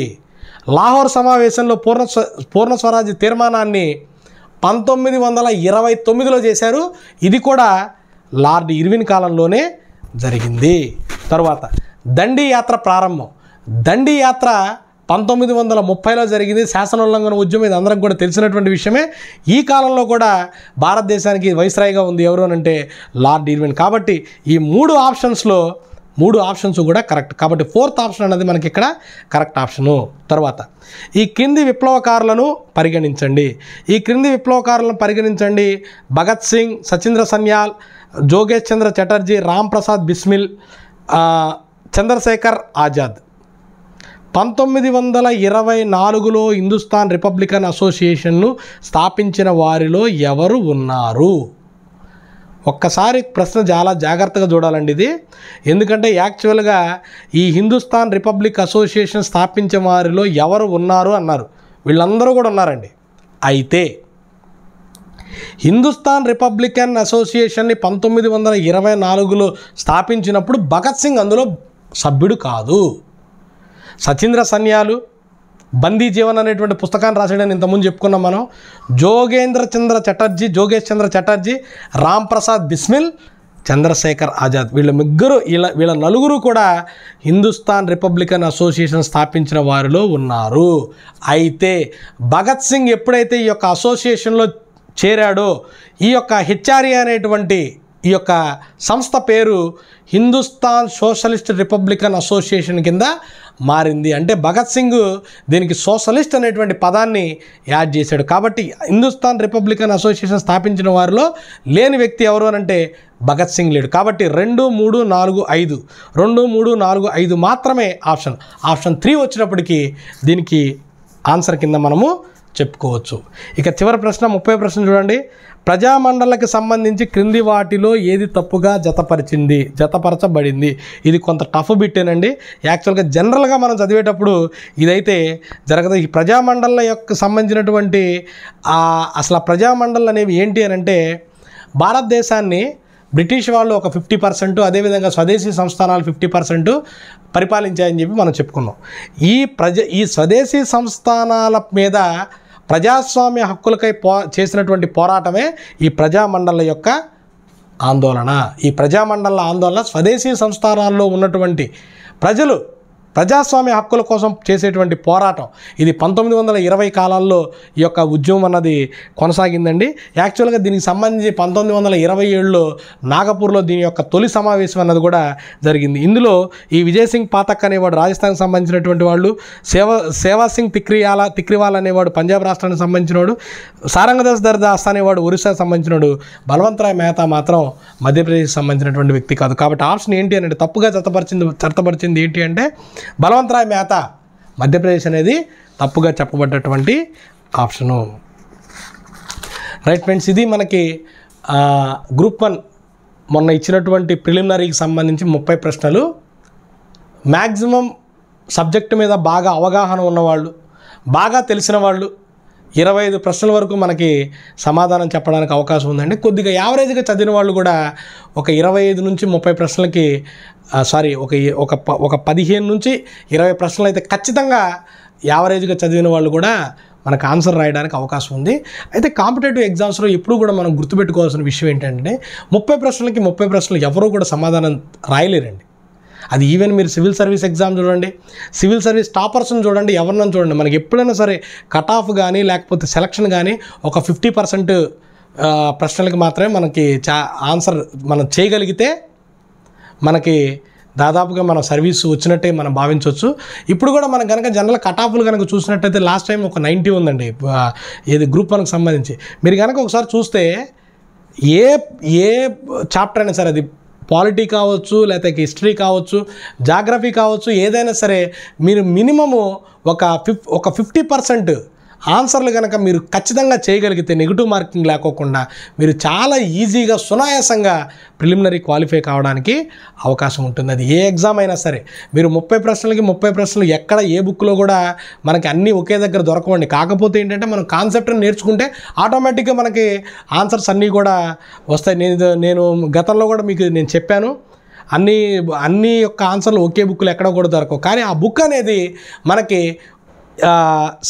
లాహోర్ సమావేశంలో పూర్ణ పూర్ణ స్వరాజ్ తీర్మానాన్ని పంతొమ్మిది వందల ఇరవై తొమ్మిదిలో చేశారు ఇది కూడా లార్డ్ ఇర్విన్ కాలంలోనే జరిగింది తరువాత దండి యాత్ర ప్రారంభం దండి యాత్ర పంతొమ్మిది వందల ముప్పైలో జరిగింది శాసనోల్లంఘన ఉద్యమం ఇది అందరం కూడా తెలిసినటువంటి విషయమే ఈ కాలంలో కూడా భారతదేశానికి వైస్రాయిగా ఉంది ఎవరు అంటే లార్డ్ ఇర్విన్ కాబట్టి ఈ మూడు ఆప్షన్స్లో మూడు ఆప్షన్స్ కూడా కరెక్ట్ కాబట్టి ఫోర్త్ ఆప్షన్ అనేది మనకి ఇక్కడ కరెక్ట్ ఆప్షను తర్వాత ఈ క్రింది విప్లవకారులను పరిగణించండి ఈ క్రింది విప్లవకారులను పరిగణించండి భగత్ సింగ్ సచీంద్ర సన్యాల్ జోగేష్ చంద్ర చటర్జీ రామ్ ప్రసాద్ బిస్మిల్ చంద్రశేఖర్ ఆజాద్ పంతొమ్మిది వందల ఇరవై నాలుగులో హిందుస్థాన్ రిపబ్లికన్ అసోసియేషన్ను స్థాపించిన వారిలో ఎవరు ఉన్నారు ఒక్కసారి ప్రశ్న చాలా జాగ్రత్తగా చూడాలండి ఇది ఎందుకంటే యాక్చువల్గా ఈ హిందుస్థాన్ రిపబ్లిక్ అసోసియేషన్ స్థాపించే వారిలో ఎవరు ఉన్నారు అన్నారు వీళ్ళందరూ కూడా ఉన్నారండి అయితే హిందుస్థాన్ రిపబ్లికన్ అసోసియేషన్ని పంతొమ్మిది వందల ఇరవై నాలుగులో స్థాపించినప్పుడు భగత్ సింగ్ అందులో సభ్యుడు కాదు సచీంద్ర సన్యాలు బందీ జీవన్ అనేటువంటి పుస్తకాన్ని రాశాడని ఇంతకుముందు చెప్పుకున్నాం మనం జోగేంద్ర చంద్ర చటర్జీ జోగేష్ చంద్ర చటర్జీ రామ్ ప్రసాద్ బిస్మిల్ చంద్రశేఖర్ ఆజాద్ వీళ్ళ ముగ్గురు వీళ్ళ వీళ్ళ నలుగురు కూడా హిందుస్థాన్ రిపబ్లికన్ అసోసియేషన్ స్థాపించిన వారిలో ఉన్నారు అయితే భగత్ సింగ్ ఎప్పుడైతే ఈ యొక్క అసోసియేషన్లో చేరాడో ఈ యొక్క హెచ్ఆర్ఏ అనేటువంటి ఈ యొక్క సంస్థ పేరు హిందుస్థాన్ సోషలిస్ట్ రిపబ్లికన్ అసోసియేషన్ కింద మారింది అంటే భగత్ సింగ్ దీనికి సోషలిస్ట్ అనేటువంటి పదాన్ని యాడ్ చేశాడు కాబట్టి హిందుస్థాన్ రిపబ్లికన్ అసోసియేషన్ స్థాపించిన వారిలో లేని వ్యక్తి ఎవరు అంటే భగత్ సింగ్ లేడు కాబట్టి రెండు మూడు నాలుగు ఐదు రెండు మూడు నాలుగు ఐదు మాత్రమే ఆప్షన్ ఆప్షన్ త్రీ వచ్చినప్పటికీ దీనికి ఆన్సర్ కింద మనము చెప్పుకోవచ్చు ఇక చివరి ప్రశ్న ముప్పై ప్రశ్న చూడండి ప్రజామండలికి సంబంధించి క్రింది వాటిలో ఏది తప్పుగా జతపరిచింది జతపరచబడింది ఇది కొంత టఫ్ బిట్టేనండి యాక్చువల్గా జనరల్గా మనం చదివేటప్పుడు ఇదైతే జరగదు ఈ ప్రజామండల యొక్క సంబంధించినటువంటి అసలు ఆ ప్రజామండలం అనేవి ఏంటి అని అంటే భారతదేశాన్ని బ్రిటిష్ వాళ్ళు ఒక ఫిఫ్టీ పర్సెంట్ అదేవిధంగా స్వదేశీ సంస్థానాలు ఫిఫ్టీ పర్సెంట్ పరిపాలించాయని చెప్పి మనం చెప్పుకున్నాం ఈ ప్రజ ఈ స్వదేశీ సంస్థానాల మీద ప్రజాస్వామ్య హక్కులకై పో చేసినటువంటి పోరాటమే ఈ ప్రజామండలి యొక్క ఆందోళన ఈ ప్రజామండల ఆందోళన స్వదేశీ సంస్థానాల్లో ఉన్నటువంటి ప్రజలు ప్రజాస్వామ్య హక్కుల కోసం చేసేటువంటి పోరాటం ఇది పంతొమ్మిది వందల ఇరవై కాలాల్లో ఈ యొక్క ఉద్యమం అన్నది కొనసాగిందండి యాక్చువల్గా దీనికి సంబంధించి పంతొమ్మిది వందల ఇరవై ఏడులో నాగపూర్లో దీని యొక్క తొలి సమావేశం అన్నది కూడా జరిగింది ఇందులో ఈ విజయ్ సింగ్ పాతక్ అనేవాడు రాజస్థాన్కి సంబంధించినటువంటి వాళ్ళు సేవ సేవాసింగ్ తిక్రియాల తిక్రివాల్ అనేవాడు పంజాబ్ రాష్ట్రానికి సంబంధించినవాడు సారంగదాస్ దర్దాస్ అనేవాడు ఒరిస్సాకి సంబంధించినవాడు బలవంతరాయ్ మెహతా మాత్రం మధ్యప్రదేశ్కి సంబంధించినటువంటి వ్యక్తి కాదు కాబట్టి ఆప్షన్ ఏంటి అనేది తప్పుగా చట్టపరిచింది చట్టపరిచింది ఏంటి అంటే బలవంతరాయ్ మేత మధ్యప్రదేశ్ అనేది తప్పుగా చెప్పబడ్డటువంటి ఆప్షను రైట్ ఫ్రెండ్స్ ఇది మనకి గ్రూప్ వన్ మొన్న ఇచ్చినటువంటి ప్రిలిమినరీకి సంబంధించి ముప్పై ప్రశ్నలు మ్యాక్సిమం సబ్జెక్టు మీద బాగా అవగాహన ఉన్నవాళ్ళు బాగా తెలిసిన వాళ్ళు ఇరవై ఐదు ప్రశ్నల వరకు మనకి సమాధానం చెప్పడానికి అవకాశం ఉందండి కొద్దిగా యావరేజ్గా చదివిన వాళ్ళు కూడా ఒక ఇరవై ఐదు నుంచి ముప్పై ప్రశ్నలకి సారీ ఒక ఒక ఒక పదిహేను నుంచి ఇరవై ప్రశ్నలు అయితే ఖచ్చితంగా యావరేజ్గా చదివిన వాళ్ళు కూడా మనకు ఆన్సర్ రాయడానికి అవకాశం ఉంది అయితే కాంపిటేటివ్ ఎగ్జామ్స్లో ఎప్పుడు కూడా మనం గుర్తుపెట్టుకోవాల్సిన విషయం ఏంటంటే ముప్పై ప్రశ్నలకి ముప్పై ప్రశ్నలు ఎవరూ కూడా సమాధానం రాయలేరండి అది ఈవెన్ మీరు సివిల్ సర్వీస్ ఎగ్జామ్ చూడండి సివిల్ సర్వీస్ టాపర్స్ని చూడండి ఎవరినైనా చూడండి మనకి ఎప్పుడైనా సరే కట్ ఆఫ్ కానీ లేకపోతే సెలక్షన్ కానీ ఒక ఫిఫ్టీ పర్సెంట్ ప్రశ్నలకు మాత్రమే మనకి చా ఆన్సర్ మనం చేయగలిగితే మనకి దాదాపుగా మన సర్వీస్ వచ్చినట్టే మనం భావించవచ్చు ఇప్పుడు కూడా మనం కనుక జనరల్ కటాఫ్లు కనుక చూసినట్టయితే లాస్ట్ టైం ఒక నైంటీ ఉందండి ఇది గ్రూప్ వన్కి సంబంధించి మీరు కనుక ఒకసారి చూస్తే ఏ ఏ చాప్టర్ అయినా సరే అది పాలిటీ కావచ్చు లేకపోతే హిస్టరీ కావచ్చు జాగ్రఫీ కావచ్చు ఏదైనా సరే మీరు మినిమము ఒక ఫిఫ్ ఒక ఫిఫ్టీ పర్సెంట్ ఆన్సర్లు కనుక మీరు ఖచ్చితంగా చేయగలిగితే నెగిటివ్ మార్కింగ్ లేకోకుండా మీరు చాలా ఈజీగా సునాయాసంగా ప్రిలిమినరీ క్వాలిఫై కావడానికి అవకాశం ఉంటుంది అది ఏ ఎగ్జామ్ అయినా సరే మీరు ముప్పై ప్రశ్నలకి ముప్పై ప్రశ్నలు ఎక్కడ ఏ బుక్లో కూడా మనకి అన్నీ ఒకే దగ్గర దొరకవండి కాకపోతే ఏంటంటే మనం కాన్సెప్ట్ని నేర్చుకుంటే ఆటోమేటిక్గా మనకి ఆన్సర్స్ అన్నీ కూడా వస్తాయి నేను నేను గతంలో కూడా మీకు నేను చెప్పాను అన్నీ అన్ని యొక్క ఆన్సర్లు ఒకే బుక్లు ఎక్కడ కూడా దొరకవు కానీ ఆ బుక్ అనేది మనకి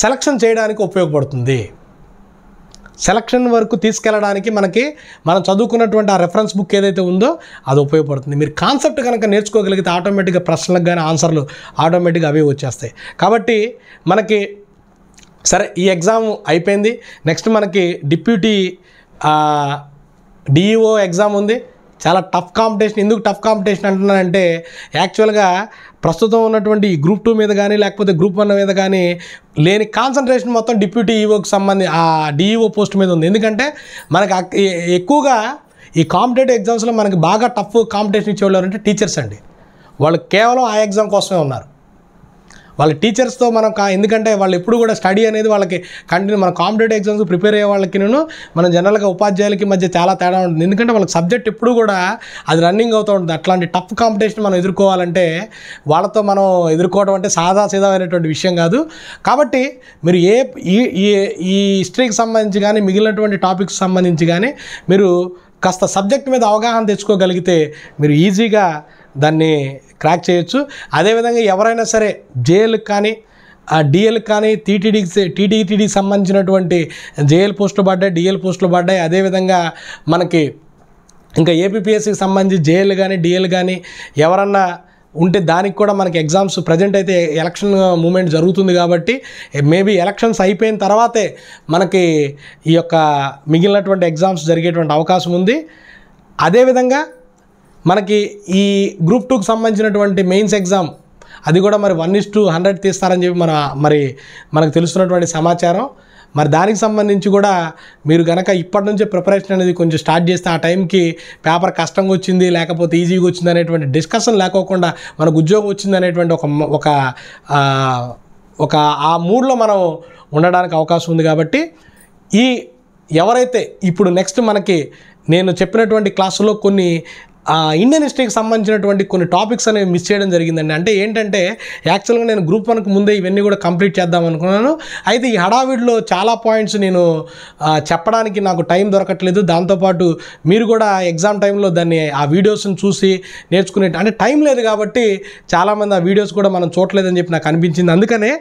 సెలక్షన్ చేయడానికి ఉపయోగపడుతుంది సెలక్షన్ వరకు తీసుకెళ్ళడానికి మనకి మనం చదువుకున్నటువంటి ఆ రెఫరెన్స్ బుక్ ఏదైతే ఉందో అది ఉపయోగపడుతుంది మీరు కాన్సెప్ట్ కనుక నేర్చుకోగలిగితే ఆటోమేటిక్గా ప్రశ్నలకు కానీ ఆన్సర్లు ఆటోమేటిక్గా అవే వచ్చేస్తాయి కాబట్టి మనకి సరే ఈ ఎగ్జామ్ అయిపోయింది నెక్స్ట్ మనకి డిప్యూటీ డిఈఓ ఎగ్జామ్ ఉంది చాలా టఫ్ కాంపిటీషన్ ఎందుకు టఫ్ కాంపిటీషన్ అంటున్నానంటే యాక్చువల్గా ప్రస్తుతం ఉన్నటువంటి గ్రూప్ టూ మీద కానీ లేకపోతే గ్రూప్ వన్ మీద కానీ లేని కాన్సన్ట్రేషన్ మొత్తం డిప్యూటీ ఈఓకి e సంబంధించి ఆ డిఈఓ పోస్ట్ e మీద ఉంది ఎందుకంటే మనకు ఎక్కువగా ఈ కాంపిటేటివ్ ఎగ్జామ్స్లో మనకి బాగా టఫ్ కాంపిటీషన్ ఇచ్చేవాళ్ళు అంటే టీచర్స్ అండి వాళ్ళు కేవలం ఆ ఎగ్జామ్ కోసమే ఉన్నారు వాళ్ళ టీచర్స్తో మనం ఎందుకంటే వాళ్ళు ఎప్పుడు కూడా స్టడీ అనేది వాళ్ళకి కంటిన్యూ మన కాంపిటేటివ్ ఎగ్జామ్స్ ప్రిపేర్ అయ్యే వాళ్ళకి నేను మన జనరల్గా ఉపాధ్యాయులకి మధ్య చాలా తేడా ఉంటుంది ఎందుకంటే వాళ్ళకి సబ్జెక్ట్ ఎప్పుడు కూడా అది రన్నింగ్ అవుతూ ఉంటుంది అట్లాంటి టఫ్ కాంపిటీషన్ మనం ఎదుర్కోవాలంటే వాళ్ళతో మనం ఎదుర్కోవడం అంటే సాదా సీదామైనటువంటి విషయం కాదు కాబట్టి మీరు ఏ ఈ ఈ హిస్టరీకి సంబంధించి కానీ మిగిలినటువంటి టాపిక్స్ సంబంధించి కానీ మీరు కాస్త సబ్జెక్ట్ మీద అవగాహన తెచ్చుకోగలిగితే మీరు ఈజీగా దాన్ని క్రాక్ చేయొచ్చు అదేవిధంగా ఎవరైనా సరే జేఎల్కి కానీ డిఎల్కి కానీ టీటీడీకి టీటీటీడీకి సంబంధించినటువంటి జేఎల్ పోస్టులు పడ్డాయి డిఎల్ పోస్టులు పడ్డాయి అదేవిధంగా మనకి ఇంకా ఏపీఎస్సికి సంబంధించి జేఎల్ కానీ డిఎల్ కానీ ఎవరన్నా ఉంటే దానికి కూడా మనకి ఎగ్జామ్స్ ప్రజెంట్ అయితే ఎలక్షన్ మూమెంట్ జరుగుతుంది కాబట్టి మేబీ ఎలక్షన్స్ అయిపోయిన తర్వాతే మనకి ఈ యొక్క మిగిలినటువంటి ఎగ్జామ్స్ జరిగేటువంటి అవకాశం ఉంది అదేవిధంగా మనకి ఈ గ్రూప్ టూకి సంబంధించినటువంటి మెయిన్స్ ఎగ్జామ్ అది కూడా మరి వన్ ఇస్ టూ హండ్రెడ్ తీస్తారని చెప్పి మన మరి మనకు తెలుస్తున్నటువంటి సమాచారం మరి దానికి సంబంధించి కూడా మీరు కనుక ఇప్పటి నుంచే ప్రిపరేషన్ అనేది కొంచెం స్టార్ట్ చేస్తే ఆ టైంకి పేపర్ కష్టంగా వచ్చింది లేకపోతే ఈజీగా వచ్చింది అనేటువంటి డిస్కషన్ లేకోకుండా మనకు ఉద్యోగం వచ్చింది అనేటువంటి ఒక ఒక ఒక ఆ మూడ్లో మనం ఉండడానికి అవకాశం ఉంది కాబట్టి ఈ ఎవరైతే ఇప్పుడు నెక్స్ట్ మనకి నేను చెప్పినటువంటి క్లాసులో కొన్ని ఇండియన్ హిస్టరీకి సంబంధించినటువంటి కొన్ని టాపిక్స్ అనేవి మిస్ చేయడం జరిగిందండి అంటే ఏంటంటే యాక్చువల్గా నేను గ్రూప్ వన్కి ముందే ఇవన్నీ కూడా కంప్లీట్ చేద్దాం అనుకున్నాను అయితే ఈ హడావిడిలో చాలా పాయింట్స్ నేను చెప్పడానికి నాకు టైం దొరకట్లేదు దాంతోపాటు మీరు కూడా ఎగ్జామ్ టైంలో దాన్ని ఆ వీడియోస్ని చూసి నేర్చుకునే అంటే టైం లేదు కాబట్టి చాలామంది ఆ వీడియోస్ కూడా మనం చూడలేదని చెప్పి నాకు అనిపించింది అందుకనే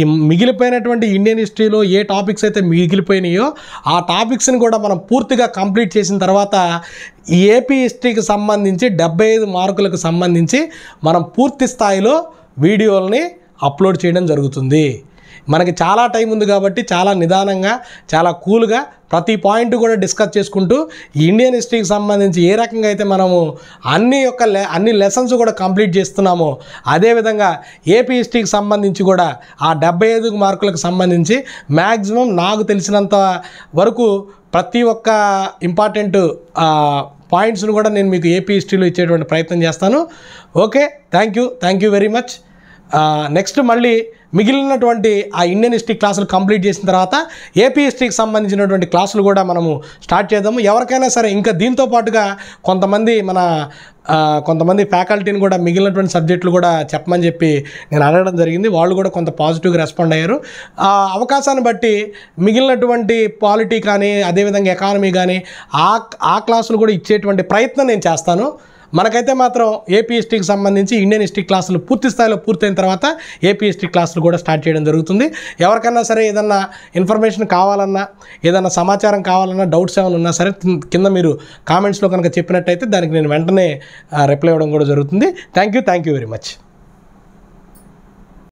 ఈ మిగిలిపోయినటువంటి ఇండియన్ హిస్టరీలో ఏ టాపిక్స్ అయితే మిగిలిపోయినాయో ఆ టాపిక్స్ని కూడా మనం పూర్తిగా కంప్లీట్ చేసిన తర్వాత ఈ ఏపీ హిస్టరీకి సంబంధించి డెబ్బై ఐదు మార్కులకు సంబంధించి మనం పూర్తి స్థాయిలో వీడియోలని అప్లోడ్ చేయడం జరుగుతుంది మనకి చాలా టైం ఉంది కాబట్టి చాలా నిదానంగా చాలా కూల్గా ప్రతి పాయింట్ కూడా డిస్కస్ చేసుకుంటూ ఇండియన్ హిస్టరీకి సంబంధించి ఏ రకంగా అయితే మనము అన్ని యొక్క అన్ని లెసన్స్ కూడా కంప్లీట్ చేస్తున్నామో అదేవిధంగా ఏపీ హిస్టరీకి సంబంధించి కూడా ఆ డెబ్బై ఐదు మార్కులకు సంబంధించి మ్యాక్సిమం నాకు తెలిసినంత వరకు ప్రతి ఒక్క ఇంపార్టెంట్ పాయింట్స్ను కూడా నేను మీకు ఏపీ హిస్టరీలో ఇచ్చేటువంటి ప్రయత్నం చేస్తాను okay thank you thank you very much next మళ్ళీ మిగిలినటువంటి ఆ ఇండియన్ హిస్టరీ క్లాసులు కంప్లీట్ చేసిన తర్వాత ఏపీ హిస్టరీకి సంబంధించినటువంటి క్లాసులు కూడా మనము స్టార్ట్ చేద్దాము ఎవరికైనా సరే ఇంకా దీంతో పాటుగా కొంతమంది మన కొంతమంది ఫ్యాకల్టీని కూడా మిగిలినటువంటి సబ్జెక్టులు కూడా చెప్పమని చెప్పి నేను అడగడం జరిగింది వాళ్ళు కూడా కొంత పాజిటివ్గా రెస్పాండ్ అయ్యారు ఆ అవకాశాన్ని బట్టి మిగిలినటువంటి పాలిటీ కానీ అదేవిధంగా ఎకానమీ కానీ ఆ ఆ క్లాసులు కూడా ఇచ్చేటువంటి ప్రయత్నం నేను చేస్తాను మనకైతే మాత్రం ఏపీ హిస్టరీకి సంబంధించి ఇండియన్ హిస్టరీ క్లాసులు పూర్తి స్థాయిలో పూర్తయిన తర్వాత ఏపీ హిస్టరీ క్లాసులు కూడా స్టార్ట్ చేయడం జరుగుతుంది ఎవరికైనా సరే ఏదన్నా ఇన్ఫర్మేషన్ కావాలన్నా ఏదన్నా సమాచారం కావాలన్నా డౌట్స్ ఏమైనా ఉన్నా సరే కింద మీరు కామెంట్స్లో కనుక చెప్పినట్టయితే దానికి నేను వెంటనే రిప్లై ఇవ్వడం కూడా జరుగుతుంది thank you thank you very much